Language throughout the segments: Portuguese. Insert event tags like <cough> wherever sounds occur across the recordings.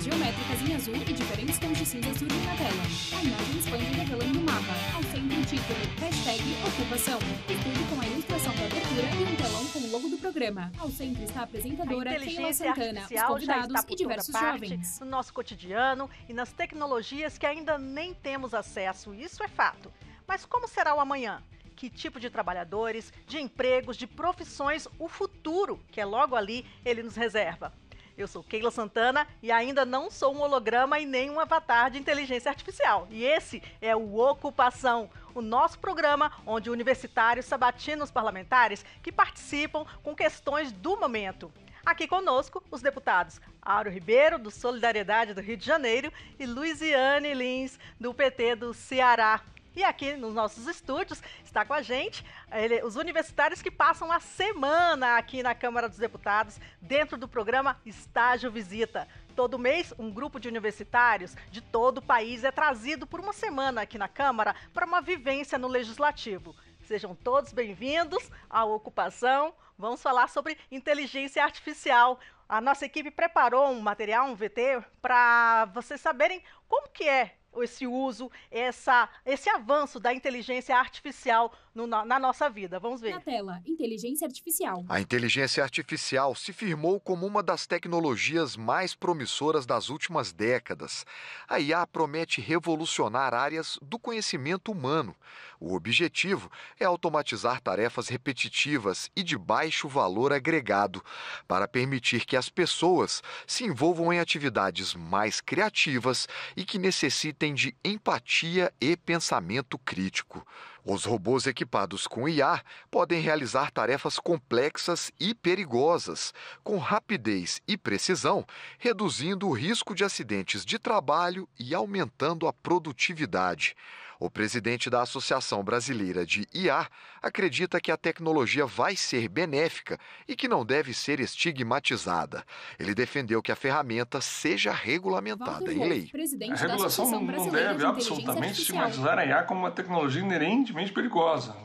formas geométricas em azul e diferentes tons de cinza surgem na tela. A imagem expande revelando o mapa. Ao centro, o título, hashtag ocupação. E tudo com a ilustração da abertura e um telão com o logo do programa. Ao centro está a apresentadora Keila Santana, os convidados e diversos parte, jovens. No nosso cotidiano e nas tecnologias que ainda nem temos acesso, isso é fato. Mas como será o amanhã? que tipo de trabalhadores, de empregos, de profissões, o futuro que é logo ali ele nos reserva. Eu sou Keila Santana e ainda não sou um holograma e nem um avatar de inteligência artificial. E esse é o Ocupação, o nosso programa onde universitários sabatinos parlamentares que participam com questões do momento. Aqui conosco, os deputados Auro Ribeiro, do Solidariedade do Rio de Janeiro, e Luiziane Lins, do PT do Ceará. E aqui nos nossos estúdios está com a gente ele, os universitários que passam a semana aqui na Câmara dos Deputados, dentro do programa Estágio Visita. Todo mês, um grupo de universitários de todo o país é trazido por uma semana aqui na Câmara para uma vivência no Legislativo. Sejam todos bem-vindos à ocupação. Vamos falar sobre inteligência artificial. A nossa equipe preparou um material, um VT, para vocês saberem como que é esse uso, essa, esse avanço da inteligência artificial no, na nossa vida. Vamos ver. Na tela, inteligência artificial. A inteligência artificial se firmou como uma das tecnologias mais promissoras das últimas décadas. A IA promete revolucionar áreas do conhecimento humano. O objetivo é automatizar tarefas repetitivas e de baixo valor agregado, para permitir que as pessoas se envolvam em atividades mais criativas e que necessitem de empatia e pensamento crítico. Os robôs equipados com IA podem realizar tarefas complexas e perigosas, com rapidez e precisão, reduzindo o risco de acidentes de trabalho e aumentando a produtividade. O presidente da Associação Brasileira de IA acredita que a tecnologia vai ser benéfica e que não deve ser estigmatizada. Ele defendeu que a ferramenta seja regulamentada em lei. a regulação não deve absolutamente estigmatizar a IA como uma tecnologia inerentemente perigosa.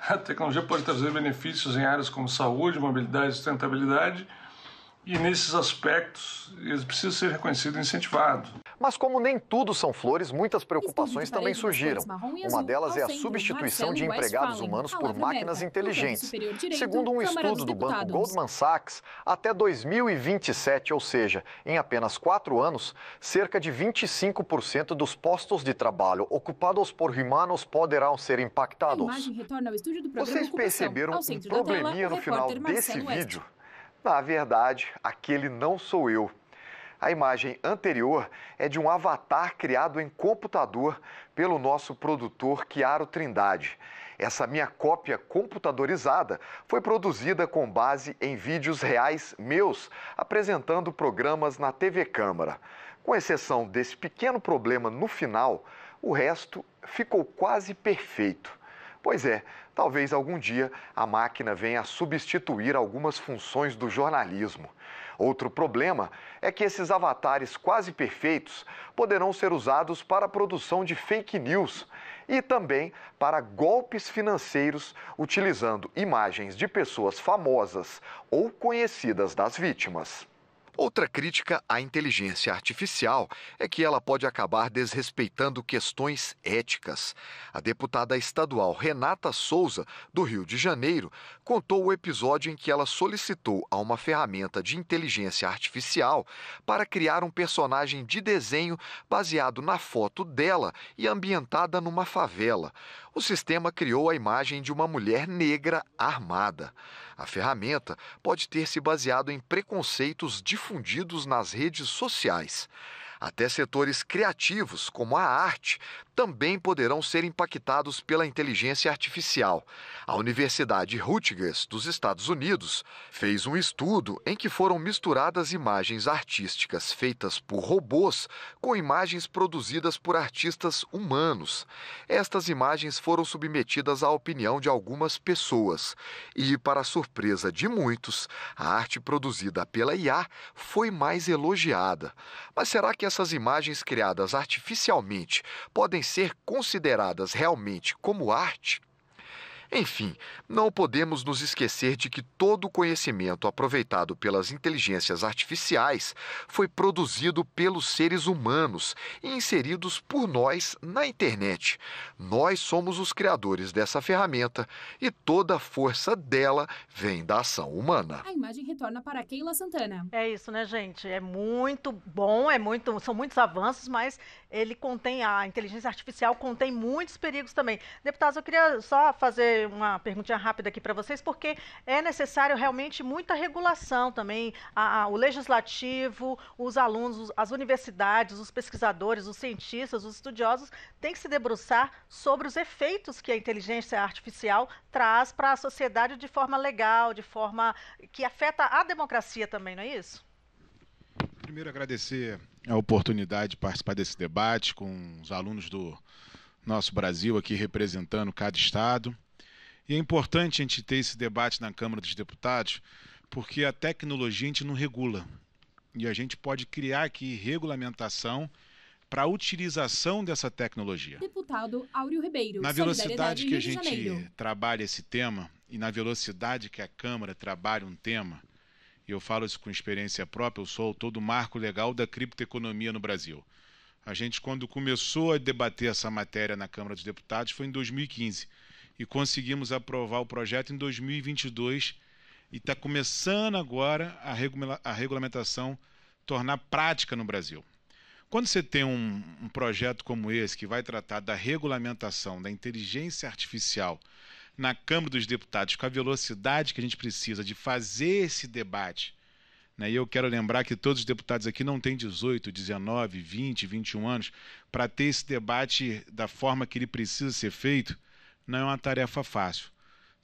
A tecnologia pode trazer benefícios em áreas como saúde, mobilidade e sustentabilidade, e nesses aspectos ele precisa ser reconhecido e incentivado. Mas como nem tudo são flores, muitas preocupações também surgiram. Uma delas é a tá substituição de empregados humanos por máquinas inteligentes. Segundo um estudo do banco Goldman Sachs, até 2027, ou seja, em apenas quatro anos, cerca de 25% dos postos de trabalho ocupados por humanos poderão ser impactados. Vocês perceberam um probleminha no final desse vídeo? Na verdade, aquele não sou eu. A imagem anterior é de um avatar criado em computador pelo nosso produtor Kiaro Trindade. Essa minha cópia computadorizada foi produzida com base em vídeos reais meus, apresentando programas na TV Câmara. Com exceção desse pequeno problema no final, o resto ficou quase perfeito. Pois é, talvez algum dia a máquina venha a substituir algumas funções do jornalismo. Outro problema é que esses avatares quase perfeitos poderão ser usados para a produção de fake news e também para golpes financeiros utilizando imagens de pessoas famosas ou conhecidas das vítimas. Outra crítica à inteligência artificial é que ela pode acabar desrespeitando questões éticas. A deputada estadual Renata Souza, do Rio de Janeiro, contou o episódio em que ela solicitou a uma ferramenta de inteligência artificial para criar um personagem de desenho baseado na foto dela e ambientada numa favela. O sistema criou a imagem de uma mulher negra armada. A ferramenta pode ter se baseado em preconceitos de difundidos nas redes sociais. Até setores criativos, como a arte, também poderão ser impactados pela inteligência artificial. A Universidade Rutgers, dos Estados Unidos, fez um estudo em que foram misturadas imagens artísticas feitas por robôs com imagens produzidas por artistas humanos. Estas imagens foram submetidas à opinião de algumas pessoas e, para surpresa de muitos, a arte produzida pela IA foi mais elogiada. Mas será que essas imagens criadas artificialmente podem ser consideradas realmente como arte enfim, não podemos nos esquecer de que todo o conhecimento aproveitado pelas inteligências artificiais foi produzido pelos seres humanos e inseridos por nós na internet. Nós somos os criadores dessa ferramenta e toda a força dela vem da ação humana. A imagem retorna para Keila Santana. É isso, né, gente? É muito bom, é muito, são muitos avanços, mas ele contém a inteligência artificial contém muitos perigos também. Deputados, eu queria só fazer fazer uma perguntinha rápida aqui para vocês, porque é necessário realmente muita regulação também. A, a, o legislativo, os alunos, os, as universidades, os pesquisadores, os cientistas, os estudiosos têm que se debruçar sobre os efeitos que a inteligência artificial traz para a sociedade de forma legal, de forma que afeta a democracia também, não é isso? Primeiro, agradecer a oportunidade de participar desse debate com os alunos do nosso Brasil aqui representando cada estado. E é importante a gente ter esse debate na Câmara dos Deputados, porque a tecnologia a gente não regula. E a gente pode criar aqui regulamentação para a utilização dessa tecnologia. Deputado Áureo Ribeiro. Na velocidade que a gente trabalha esse tema e na velocidade que a Câmara trabalha um tema, e eu falo isso com experiência própria, eu sou autor do marco legal da criptoeconomia no Brasil. A gente, quando começou a debater essa matéria na Câmara dos Deputados, foi em 2015 e conseguimos aprovar o projeto em 2022 e está começando agora a, regula a regulamentação tornar prática no Brasil. Quando você tem um, um, projeto como esse, que vai tratar da regulamentação da inteligência artificial na Câmara dos Deputados, com a velocidade que a gente precisa de fazer esse debate, né? e eu quero lembrar que todos os deputados aqui não têm 18, 19, 20, 21 anos, para ter esse debate da forma que ele precisa ser feito, não é uma tarefa fácil.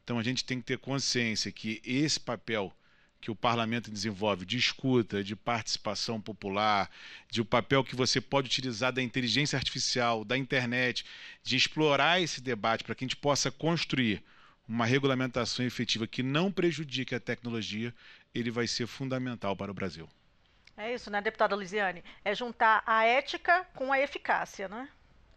Então a gente tem que ter consciência que esse papel que o parlamento desenvolve de escuta, de participação popular, de o um papel que você pode utilizar da inteligência artificial, da internet, de explorar esse debate para que a gente possa construir uma regulamentação efetiva que não prejudique a tecnologia, ele vai ser fundamental para o Brasil. É isso, né, deputada Luiziane? É juntar a ética com a eficácia, né?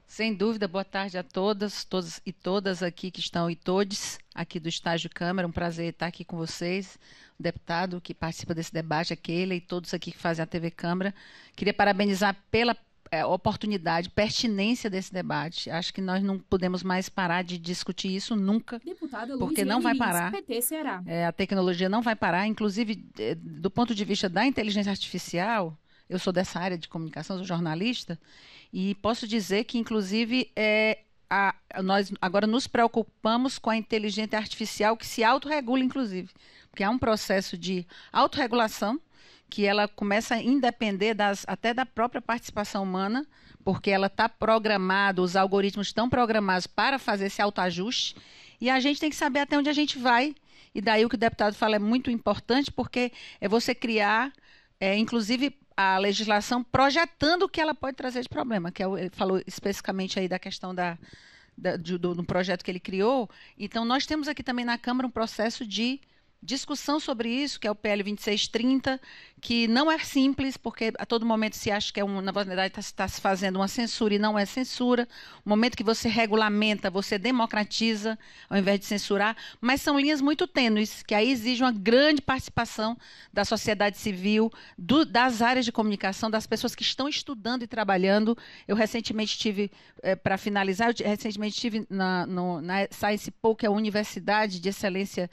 Sem dúvida, boa tarde a todas, todos e todas aqui que estão e todes aqui do Estágio Câmara. Um prazer estar aqui com vocês, o deputado que participa desse debate, aquele e todos aqui que fazem a TV Câmara. Queria parabenizar pela é, oportunidade, pertinência desse debate. Acho que nós não podemos mais parar de discutir isso nunca, Deputado, porque Luiz não vai parar. PT É, a tecnologia não vai parar, inclusive é, do ponto de vista da inteligência artificial, eu sou dessa área de comunicação, sou jornalista, e posso dizer que, inclusive, é, a, nós agora nos preocupamos com a inteligência artificial que se autorregula, inclusive, porque há um processo de autorregulação que ela começa a independer das, até da própria participação humana, porque ela está programada, os algoritmos estão programados para fazer esse autoajuste, e a gente tem que saber até onde a gente vai. E daí o que o deputado fala é muito importante, porque é você criar, é, inclusive, a legislação projetando o que ela pode trazer de problema, que é ele falou especificamente aí da questão da, da do, do, projeto que ele criou. Então, nós temos aqui também na Câmara um processo de discussão sobre isso, que é o PL 2630, que não é simples, porque a todo momento se acha que é um, na verdade está tá se fazendo uma censura e não é censura. O momento que você regulamenta, você democratiza, ao invés de censurar, mas são linhas muito tênues, que aí exige uma grande participação da sociedade civil, do, das áreas de comunicação, das pessoas que estão estudando e trabalhando. Eu recentemente tive, é, eh, para finalizar, eu recentemente tive na, no, na Science Po, que é a Universidade de Excelência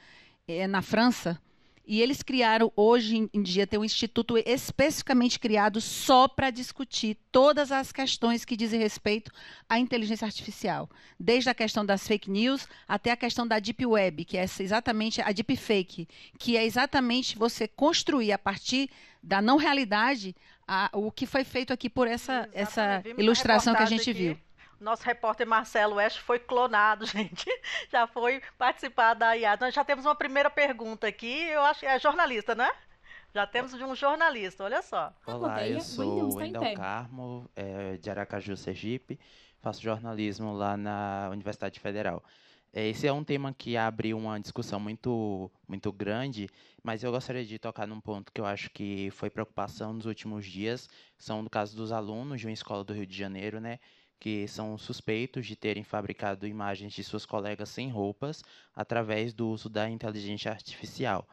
é, na França. E eles criaram, hoje em dia, tem um instituto especificamente criado só para discutir todas as questões que dizem respeito à inteligência artificial. Desde a questão das fake news até a questão da deep web, que é exatamente a deep fake, que é exatamente você construir a partir da não realidade a, o que foi feito aqui por essa, essa ilustração que a gente aqui. viu nosso repórter Marcelo West foi clonado, <laughs> gente. Já foi participar da IA. Nós já temos uma primeira pergunta aqui. Eu acho que é jornalista, né? Já temos de um jornalista, olha só. Olá, eu sou o tá Wendel Carmo, é, de Aracaju, Sergipe. Faço jornalismo lá na Universidade Federal. É, esse é um tema que abre uma discussão muito, muito grande, mas eu gostaria de tocar num ponto que eu acho que foi preocupação nos últimos dias, são no caso dos alunos de uma escola do Rio de Janeiro, né, que são suspeitos de terem fabricado imagens de suas colegas sem roupas através do uso da inteligência artificial.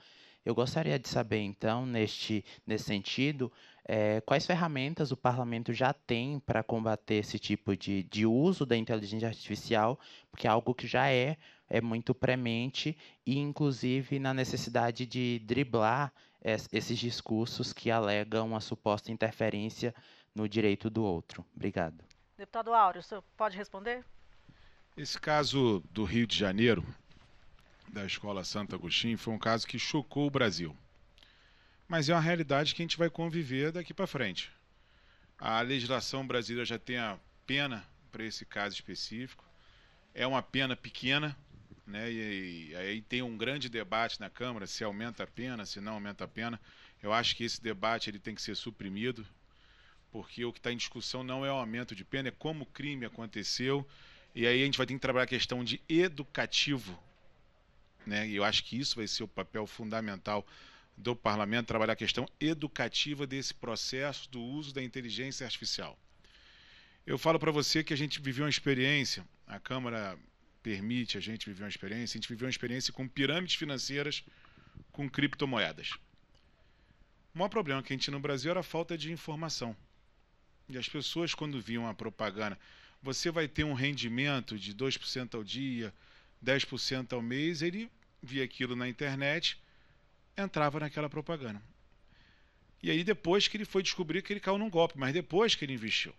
Eu gostaria de saber, então, neste, nesse sentido, é, quais ferramentas o parlamento já tem para combater esse tipo de, de uso da inteligência artificial, porque é algo que já é, é muito premente e, inclusive, na necessidade de driblar es, esses discursos que alegam a suposta interferência no direito do outro. Obrigado. Deputado Áureo, o senhor pode responder? Esse caso do Rio de Janeiro, da Escola Santo Agostinho, foi um caso que chocou o Brasil. Mas é uma realidade que a gente vai conviver daqui para frente. A legislação brasileira já tem a pena para esse caso específico. É uma pena pequena, né? E, aí tem um grande debate na Câmara se aumenta a pena, se não aumenta a pena. Eu acho que esse debate ele tem que ser suprimido porque o que está em discussão não é o aumento de pena, é como o crime aconteceu. E aí a gente vai ter que trabalhar a questão de educativo. Né? E eu acho que isso vai ser o papel fundamental do parlamento, trabalhar a questão educativa desse processo do uso da inteligência artificial. Eu falo para você que a gente viveu uma experiência, a Câmara permite a gente viver uma experiência, a gente viveu uma experiência com pirâmides financeiras com criptomoedas. O maior problema que a gente tinha no Brasil era a falta de informação. E as pessoas, quando viam a propaganda, você vai ter um rendimento de 2% ao dia, 10% ao mês, ele via aquilo na internet, entrava naquela propaganda. E aí depois que ele foi descobrir que ele caiu num golpe, mas depois que ele investiu.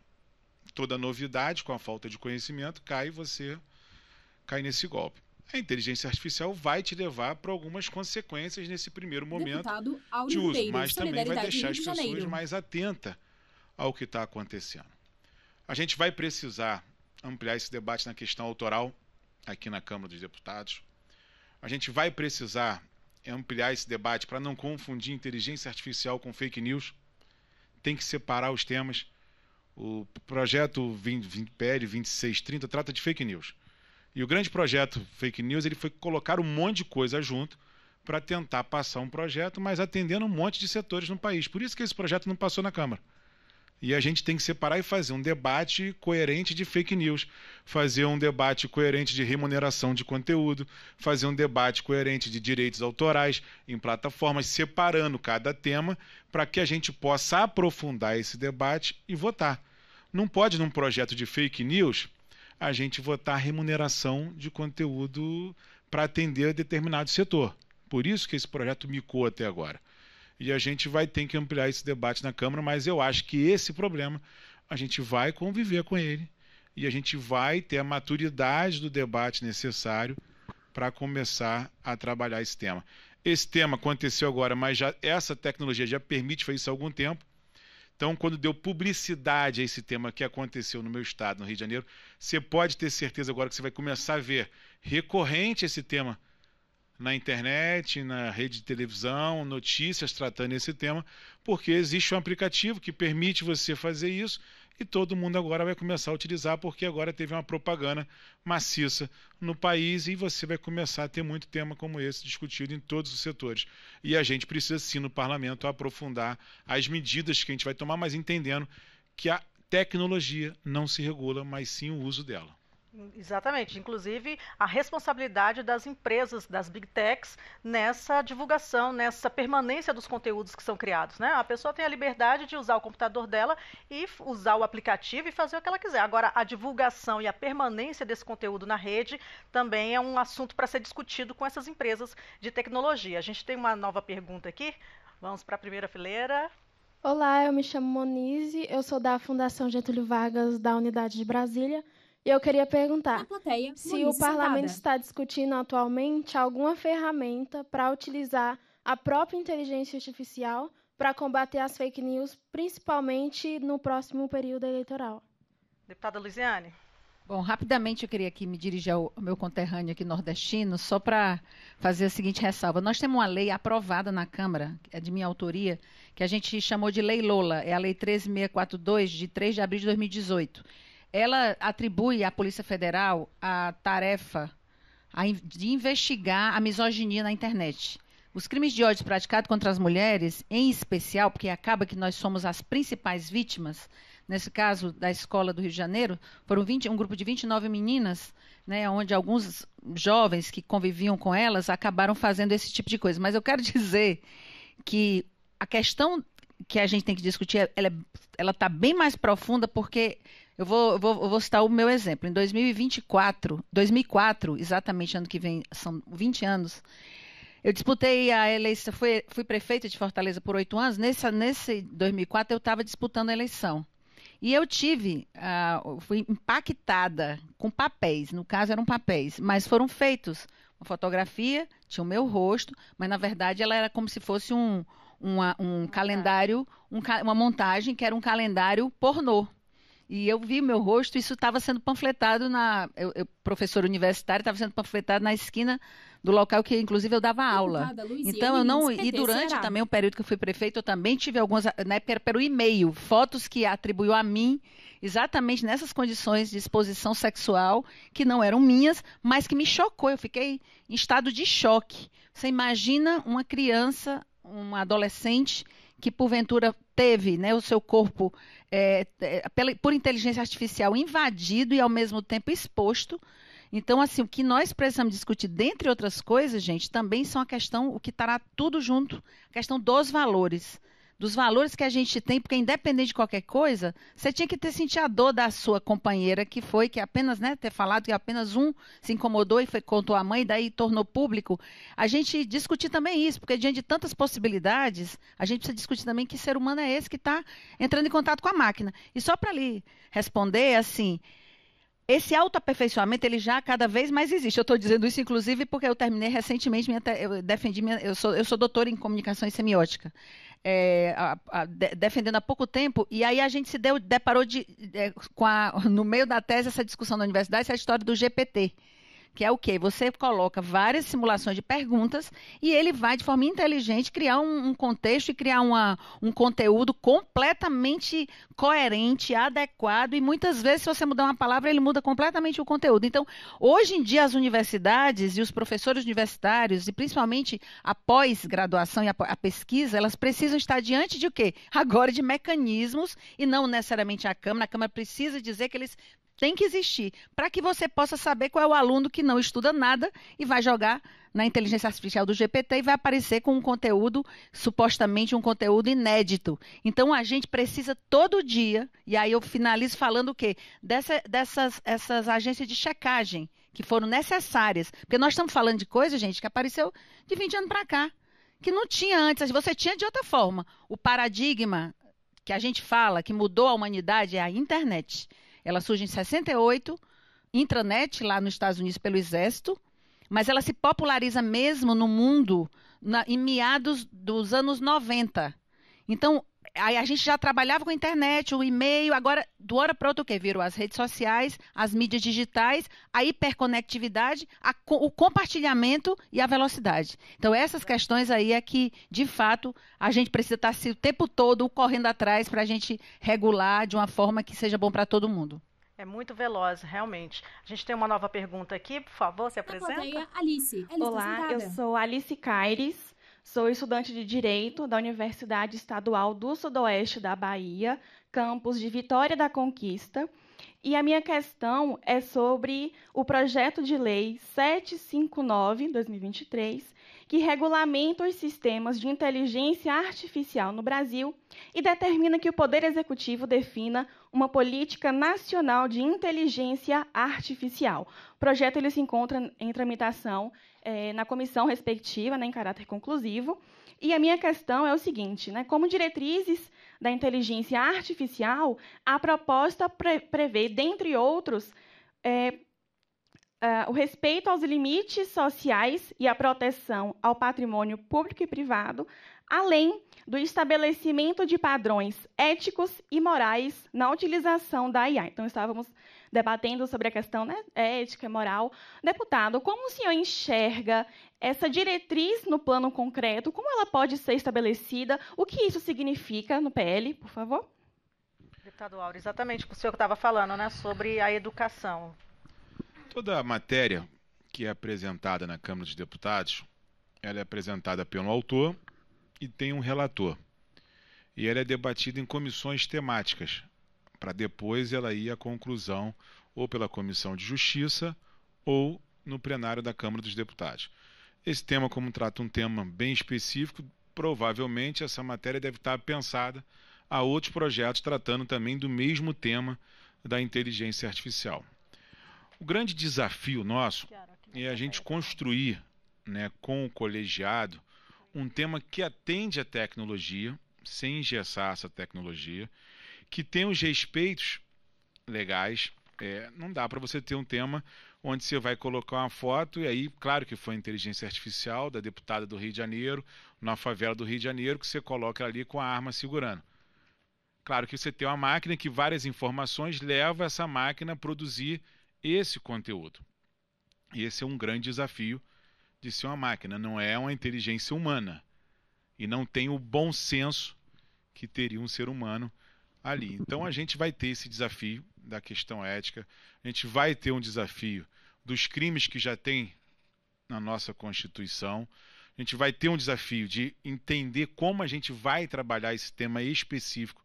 Toda novidade, com a falta de conhecimento, cai e você cai nesse golpe. A inteligência artificial vai te levar para algumas consequências nesse primeiro momento Deputado, de uso, mas também vai deixar as pessoas mais atentas ao que está acontecendo. A gente vai precisar ampliar esse debate na questão autoral aqui na Câmara dos Deputados. A gente vai precisar ampliar esse debate para não confundir inteligência artificial com fake news. Tem que separar os temas. O projeto 20, 20, PL 2630 trata de fake news. E o grande projeto fake news ele foi colocar um monte de coisa junto para tentar passar um projeto, mas atendendo um monte de setores no país. Por isso que esse projeto não passou na Câmara. E a gente tem que separar e fazer um debate coerente de fake news, fazer um debate coerente de remuneração de conteúdo, fazer um debate coerente de direitos autorais em plataformas, separando cada tema para que a gente possa aprofundar esse debate e votar. Não pode, num projeto de fake news, a gente votar remuneração de conteúdo para atender a determinado setor. Por isso que esse projeto micou até agora e a gente vai ter que ampliar esse debate na Câmara, mas eu acho que esse problema a gente vai conviver com ele e a gente vai ter a maturidade do debate necessário para começar a trabalhar esse tema. Esse tema aconteceu agora, mas já, essa tecnologia já permite fazer isso há algum tempo. Então, quando deu publicidade a esse tema que aconteceu no meu estado, no Rio de Janeiro, você pode ter certeza agora que você vai começar a ver recorrente esse tema na internet, na rede de televisão, notícias tratando esse tema, porque existe um aplicativo que permite você fazer isso e todo mundo agora vai começar a utilizar, porque agora teve uma propaganda maciça no país e você vai começar a ter muito tema como esse discutido em todos os setores. E a gente precisa, sim, no parlamento, aprofundar as medidas que a gente vai tomar, mas entendendo que a tecnologia não se regula, mas sim o uso dela. Exatamente. Inclusive, a responsabilidade das empresas, das big techs, nessa divulgação, nessa permanência dos conteúdos que são criados. Né? A pessoa tem a liberdade de usar o computador dela e usar o aplicativo e fazer o que ela quiser. Agora, a divulgação e a permanência desse conteúdo na rede também é um assunto para ser discutido com essas empresas de tecnologia. A gente tem uma nova pergunta aqui. Vamos para a primeira fileira. Olá, eu me chamo Monize, eu sou da Fundação Getúlio Vargas da Unidade de Brasília eu queria perguntar plateia, é se o parlamento está discutindo atualmente alguma ferramenta para utilizar a própria inteligência artificial para combater as fake news, principalmente no próximo período eleitoral. Deputada Luiziane. Bom, rapidamente eu queria aqui me dirigir ao meu conterrâneo aqui nordestino, só para fazer a seguinte ressalva. Nós temos uma lei aprovada na Câmara, é de minha autoria, que a gente chamou de Lei Lola, é a Lei 13642, de 3 de abril de 2018 ela atribui à Polícia Federal a tarefa de investigar a misoginia na internet. Os crimes de ódio praticados contra as mulheres, em especial, porque acaba que nós somos as principais vítimas, nesse caso da escola do Rio de Janeiro, foram 20, um grupo de 29 meninas, né, onde alguns jovens que conviviam com elas acabaram fazendo esse tipo de coisa. Mas eu quero <laughs> dizer que a questão que a gente tem que discutir, ela é, está bem mais profunda, porque eu vou, vou, vou citar o meu exemplo. Em 2024, 2004, exatamente ano que vem, são 20 anos, eu disputei a eleição, fui, fui prefeita de Fortaleza por oito anos. Nesse, nesse 2004, eu estava disputando a eleição. E eu tive, uh, fui impactada com papéis, no caso eram papéis, mas foram feitos. Uma fotografia, tinha o meu rosto, mas na verdade ela era como se fosse um, uma, um calendário, um, uma montagem que era um calendário pornô. E eu vi meu rosto, isso estava sendo panfletado na. Eu, eu professor universitário, estava sendo panfletado na esquina do local que, inclusive, eu dava aula. então, eu não. E durante também o período que eu fui prefeito, eu também tive algumas. Na época era o e-mail, fotos que atribuiu a mim, exatamente nessas condições de exposição sexual, que não eram minhas, mas que me chocou. Eu fiquei em estado de choque. Você imagina uma criança, um adolescente que porventura teve né, o seu corpo é, é, pela, por inteligência artificial invadido e ao mesmo tempo exposto. Então, assim, o que nós precisamos discutir, dentre outras coisas, gente, também são a questão, o que estará tudo junto, a questão dos valores dos valores que a gente tem, porque independente de qualquer coisa, você tinha que ter sentido a dor da sua companheira, que foi que apenas, né, ter falado que apenas um se incomodou e foi, contou a mãe, daí tornou público. A gente discutir também isso, porque diante de tantas possibilidades, a gente precisa discutir também que ser humano é esse que está entrando em contato com a máquina. E só para lhe responder, assim, esse autoaperfeiçoamento ele já cada vez mais existe. Eu estou dizendo isso, inclusive, porque eu terminei recentemente, minha, eu defendi minha, eu sou, eu sou doutora em comunicação e semiótica é, a, a, de, defendendo há pouco tempo, e aí a gente se deu, deparou de, de, é, com a, no meio da tese essa discussão na universidade, essa é história do GPT que é o que você coloca várias simulações de perguntas e ele vai de forma inteligente criar um, um contexto e criar uma, um conteúdo completamente coerente, adequado e muitas vezes se você mudar uma palavra ele muda completamente o conteúdo. Então hoje em dia as universidades e os professores universitários e principalmente após graduação e a, a pesquisa elas precisam estar diante de o quê? Agora de mecanismos e não necessariamente a Câmara. A Câmara precisa dizer que eles tem que existir, para que você possa saber qual é o aluno que não estuda nada e vai jogar na inteligência artificial do GPT e vai aparecer com um conteúdo, supostamente um conteúdo inédito. Então a gente precisa todo dia, e aí eu finalizo falando o quê? Dessa, dessas essas agências de checagem que foram necessárias. Porque nós estamos falando de coisa, gente, que apareceu de 20 anos para cá, que não tinha antes, você tinha de outra forma. O paradigma que a gente fala que mudou a humanidade é a internet. Ela surge em 68, intranet lá nos Estados Unidos pelo Exército, mas ela se populariza mesmo no mundo na, em meados dos anos 90. Então, aí a gente já trabalhava com a internet, o e-mail, agora do hora para outra o que virou as redes sociais, as mídias digitais, a hiperconectividade, a, o compartilhamento e a velocidade. Então essas questões aí é que de fato a gente precisa tá estar assim, o tempo todo correndo atrás para a gente regular de uma forma que seja bom para todo mundo. É muito veloz, realmente. A gente tem uma nova pergunta aqui, por favor, se então, apresenta. Alice. Alice Olá, eu sou Alice Caires. Sou estudante de Direito da Universidade Estadual do Sudoeste da Bahia, campus de Vitória da Conquista e a minha questão é sobre o projeto de lei 759/2023, que regulamenta os sistemas de inteligência artificial no Brasil e determina que o Poder Executivo defina uma política nacional de inteligência artificial. O projeto ele se encontra em tramitação é, na comissão respectiva, né, em caráter conclusivo. E a minha questão é o seguinte, né, como diretrizes da inteligência artificial, a proposta pre prevê, dentre outros, é, uh, o respeito aos limites sociais e a proteção ao patrimônio público e privado, além do estabelecimento de padrões éticos e morais na utilização da IA. Então, estávamos debatendo sobre a questão né, ética e moral. Deputado, como o senhor enxerga essa diretriz no plano concreto, como ela pode ser estabelecida? O que isso significa no PL, por favor? Deputado Auro, exatamente o que o senhor estava falando, né, sobre a educação. Toda a matéria que é apresentada na Câmara dos Deputados, ela é apresentada pelo autor e tem um relator. E ela é debatida em comissões temáticas, para depois ela ir à conclusão ou pela Comissão de Justiça ou no plenário da Câmara dos Deputados. Esse tema, como trata um tema bem específico, provavelmente essa matéria deve estar pensada a outros projetos tratando também do mesmo tema da inteligência artificial. O grande desafio nosso é a gente construir, né, com o colegiado, um tema que atende à tecnologia, sem engessar essa tecnologia, que tem os respeitos legais. É, não dá para você ter um tema onde você vai colocar uma foto, e aí, claro que foi inteligência artificial da deputada do Rio de Janeiro, na favela do Rio de Janeiro, que você coloca ali com a arma segurando. Claro que você tem uma máquina que várias informações leva essa máquina a produzir esse conteúdo. E esse é um grande desafio de ser uma máquina, não é uma inteligência humana. E não tem o bom senso que teria um ser humano ali. Então a gente vai ter esse desafio da questão ética. A gente vai ter um desafio dos crimes que já tem na nossa Constituição. A gente vai ter um desafio de entender como a gente vai trabalhar esse tema específico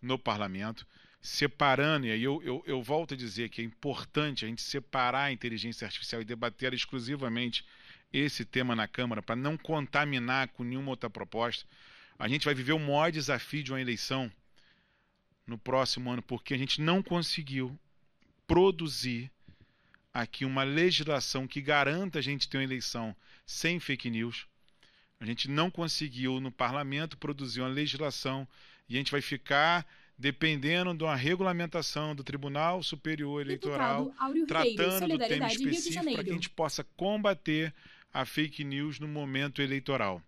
no parlamento, separando, e aí eu, eu, eu volto a dizer que é importante a gente separar a inteligência artificial e debater exclusivamente esse tema na Câmara, para não contaminar com nenhuma outra proposta. A gente vai viver o maior desafio de uma eleição no próximo ano, porque a gente não conseguiu produzir aqui uma legislação que garanta a gente ter uma eleição sem fake news. A gente não conseguiu no parlamento produzir uma legislação e a gente vai ficar dependendo de uma regulamentação do Tribunal Superior Eleitoral tratando do tema específico para que a gente possa combater a fake news no momento eleitoral.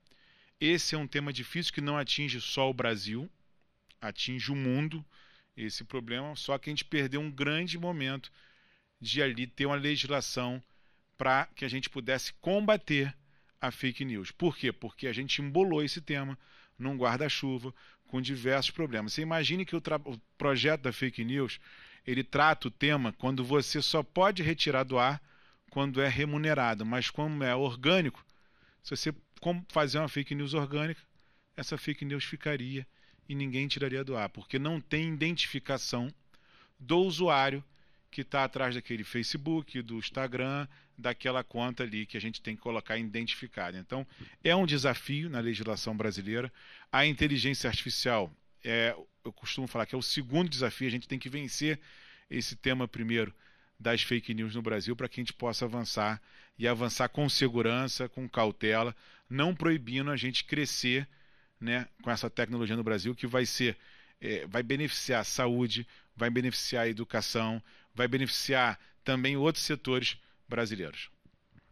Esse é um tema difícil que não atinge só o Brasil, atinge o mundo esse problema, só que a gente perdeu um grande momento de ali ter uma legislação para que a gente pudesse combater a fake news. Por quê? Porque a gente embolou esse tema num guarda-chuva com diversos problemas. Você imagine que o, o, projeto da fake news ele trata o tema quando você só pode retirar do ar quando é remunerado, mas quando é orgânico, se você fazer uma fake news orgânica, essa fake news ficaria e ninguém tiraria do ar, porque não tem identificação do usuário que está atrás daquele Facebook, do Instagram, daquela conta ali que a gente tem que colocar identificada. Então, é um desafio na legislação brasileira. A inteligência artificial, é, eu costumo falar que é o segundo desafio, a gente tem que vencer esse tema primeiro das fake news no Brasil para que a gente possa avançar e avançar com segurança, com cautela, não proibindo a gente crescer né, com essa tecnologia no Brasil que vai ser é, vai beneficiar a saúde, vai beneficiar a educação, vai beneficiar também outros setores brasileiros.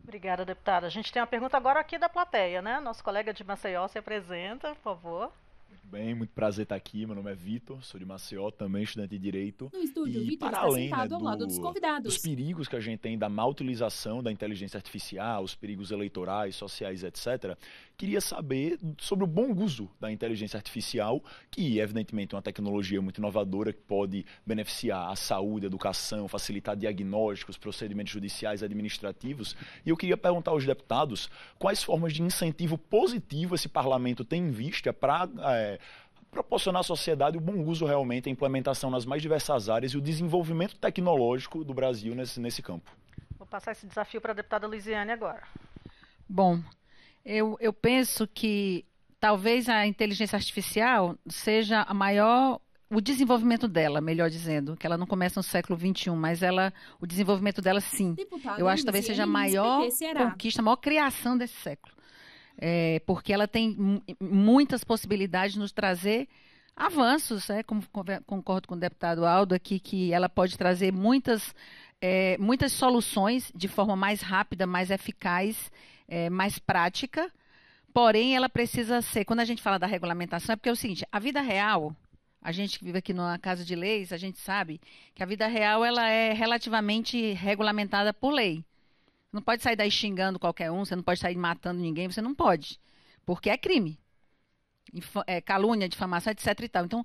Obrigada, deputada. A gente tem uma pergunta agora aqui da plateia, né? Nosso colega de Maceió se apresenta, por favor. Muito bem, muito prazer estar aqui. Meu nome é Vitor, sou de Maceió, também estudante de Direito. No estúdio, e Vitor para além né, do, dos convidados. Dos perigos que a gente tem da má utilização da inteligência artificial, os perigos eleitorais, sociais, etc., queria saber sobre o bom uso da inteligência artificial, que evidentemente é uma tecnologia muito inovadora que pode beneficiar a saúde, a educação, facilitar diagnósticos, procedimentos judiciais, administrativos. E eu queria perguntar aos deputados quais formas de incentivo positivo esse parlamento tem em vista para é, eh, proporcionar à sociedade o bom uso realmente, a implementação nas mais diversas áreas e o desenvolvimento tecnológico do Brasil nesse, nesse campo. Vou passar esse desafio para a deputada Luiziane agora. Bom, eu, eu penso que talvez a inteligência artificial seja a maior o desenvolvimento dela, melhor dizendo, que ela não começa no século XXI, mas ela, o desenvolvimento dela sim. Eu acho que talvez seja a maior conquista, a maior criação desse século. É, porque ela tem muitas possibilidades de nos trazer avanços, é, como concordo com o deputado Aldo aqui, que ela pode trazer muitas, é, muitas soluções de forma mais rápida, mais eficaz é, mais prática, porém ela precisa ser. Quando a gente fala da regulamentação, é porque é o seguinte: a vida real, a gente que vive aqui numa casa de leis, a gente sabe que a vida real ela é relativamente regulamentada por lei. Você Não pode sair daí xingando qualquer um, você não pode sair matando ninguém, você não pode, porque é crime. É, calúnia, difamação, etc. E tal. Então,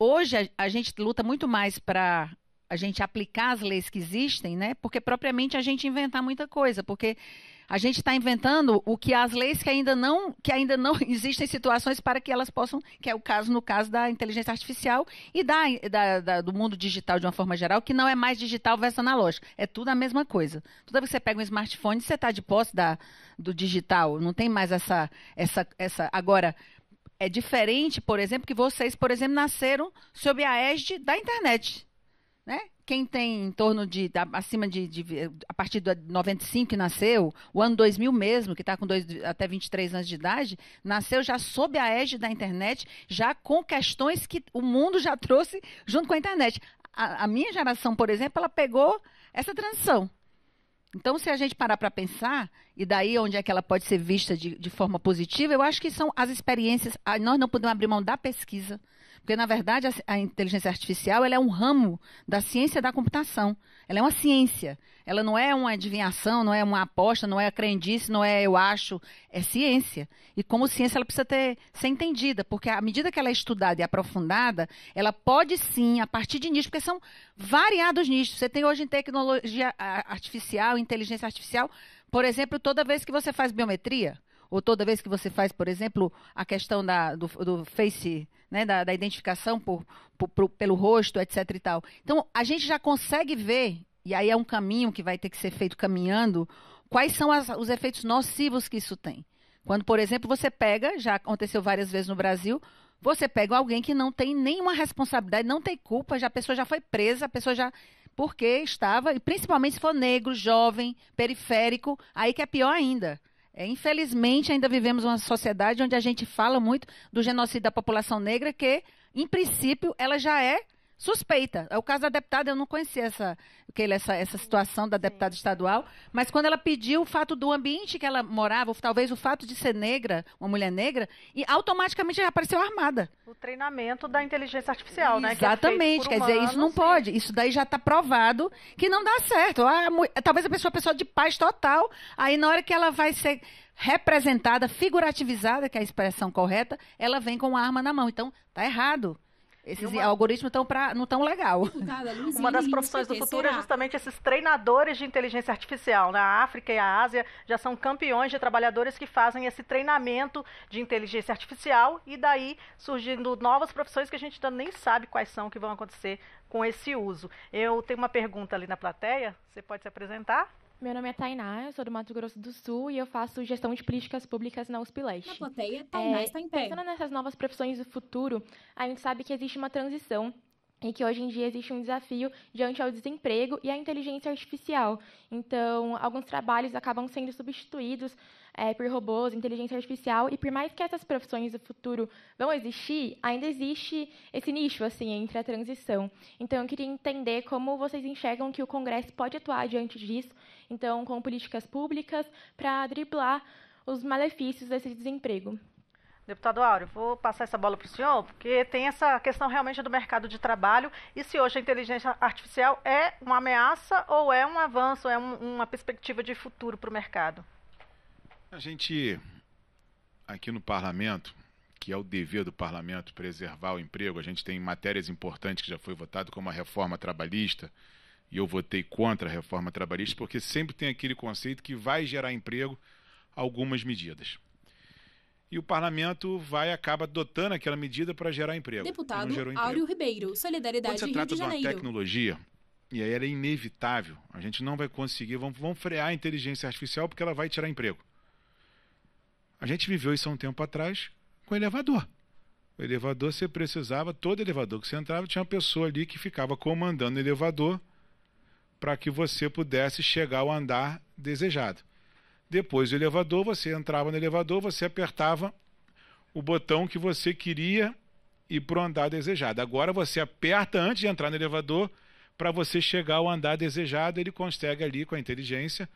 hoje a, a gente luta muito mais para a gente aplicar as leis que existem, né? Porque propriamente a gente inventar muita coisa, porque a gente está inventando o que as leis que ainda não que ainda não <laughs> existem situações para que elas possam, que é o caso no caso da inteligência artificial e da, da, da do mundo digital de uma forma geral, que não é mais digital versus analógico, é tudo a mesma coisa. Toda vez que você pega um smartphone, você está de posse da, do digital, não tem mais essa essa essa agora é diferente, por exemplo, que vocês, por exemplo, nasceram sob a égide da internet, né? quem tem em torno de, acima de, de a partir de 95 que nasceu, o ano 2000 mesmo, que está com dois, até 23 anos de idade, nasceu já sob a égide da internet, já com questões que o mundo já trouxe junto com a internet. A, a minha geração, por exemplo, ela pegou essa transição. Então, se a gente parar para pensar, e daí onde é que ela pode ser vista de, de forma positiva, eu acho que são as experiências. Ah, nós não podemos abrir mão da pesquisa, porque, na verdade, a, a inteligência artificial é um ramo da ciência da computação. Ela é uma ciência. Ela não é uma adivinhação, não é uma aposta, não é crendice, não é eu acho. É ciência. E como ciência, ela precisa ter, ser entendida, porque à medida que ela é estudada e aprofundada, ela pode sim, a partir de nichos, porque são variados nichos. Você tem hoje em tecnologia artificial, inteligência artificial, por exemplo, toda vez que você faz biometria, ou toda vez que você faz, por exemplo, a questão da, do, do face né, da, da identificação por, por, por, pelo rosto, etc. e tal. Então, a gente já consegue ver, e aí é um caminho que vai ter que ser feito caminhando, quais são as, os efeitos nocivos que isso tem. Quando, por exemplo, você pega, já aconteceu várias vezes no Brasil, você pega alguém que não tem nenhuma responsabilidade, não tem culpa, já, a pessoa já foi presa, a pessoa já. Porque estava, e principalmente se for negro, jovem, periférico, aí que é pior ainda. É, infelizmente, ainda vivemos uma sociedade onde a gente fala muito do genocídio da população negra, que, em princípio, ela já é suspeita. É o caso da deputada, eu não conhecia essa, essa, essa situação da deputada estadual, mas quando ela pediu o fato do ambiente que ela morava, ou talvez o fato de ser negra, uma mulher negra, e automaticamente já apareceu armada. O treinamento da inteligência artificial, né? Exatamente, que é quer dizer, isso não sim. pode. Isso daí já está provado que não dá certo. Ah, a, talvez a pessoa, a pessoa de paz total, aí na hora que ela vai ser representada, figurativizada, que é a expressão correta, ela vem com a arma na mão. Então, tá errado. Esses uma... algoritmos tão pra, não tão legal. Uma das profissões do futuro é justamente esses treinadores de inteligência artificial. Na né? África e a Ásia já são campeões de trabalhadores que fazem esse treinamento de inteligência artificial e daí surgindo novas profissões que a gente ainda nem sabe quais são que vão acontecer com esse uso. Eu tenho uma pergunta ali na plateia, você pode se apresentar? Meu nome é Tainá, eu sou do Mato Grosso do Sul e eu faço gestão de políticas públicas na USP Leste. Na plateia, Tainá é, está em pé. Pensando nessas novas profissões do futuro, a gente sabe que existe uma transição e que hoje em dia existe um desafio diante ao desemprego e à inteligência artificial. Então, alguns trabalhos acabam sendo substituídos é, por robôs, inteligência artificial, e por mais que essas profissões do futuro vão existir, ainda existe esse nicho assim entre a transição. Então, eu queria entender como vocês enxergam que o Congresso pode atuar diante disso então com políticas públicas para driblar os malefícios desse desemprego. Deputado Áureo, vou passar essa bola para o senhor, porque tem essa questão realmente do mercado de trabalho e se hoje a inteligência artificial é uma ameaça ou é um avanço, é um, uma perspectiva de futuro para o mercado. A gente, aqui no parlamento, que é o dever do parlamento preservar o emprego, a gente tem matérias importantes que já foi votado, como a reforma trabalhista, e eu votei contra a reforma trabalhista, porque sempre tem aquele conceito que vai gerar emprego algumas medidas. E o parlamento vai acaba adotando aquela medida para gerar emprego. Deputado emprego. Áureo Ribeiro, Solidariedade Quando você trata de, de uma tecnologia, e aí ela é inevitável, a gente não vai conseguir, vamos, vamos frear a inteligência artificial porque ela vai tirar emprego. A gente viveu isso há um tempo atrás com o elevador. O elevador, você precisava, todo elevador que você entrava, tinha uma pessoa ali que ficava comandando o elevador para que você pudesse chegar ao andar desejado. Depois do elevador, você entrava no elevador, você apertava o botão que você queria e para o andar desejado. Agora você aperta antes de entrar no elevador para você chegar ao andar desejado. Ele consegue ali com a inteligência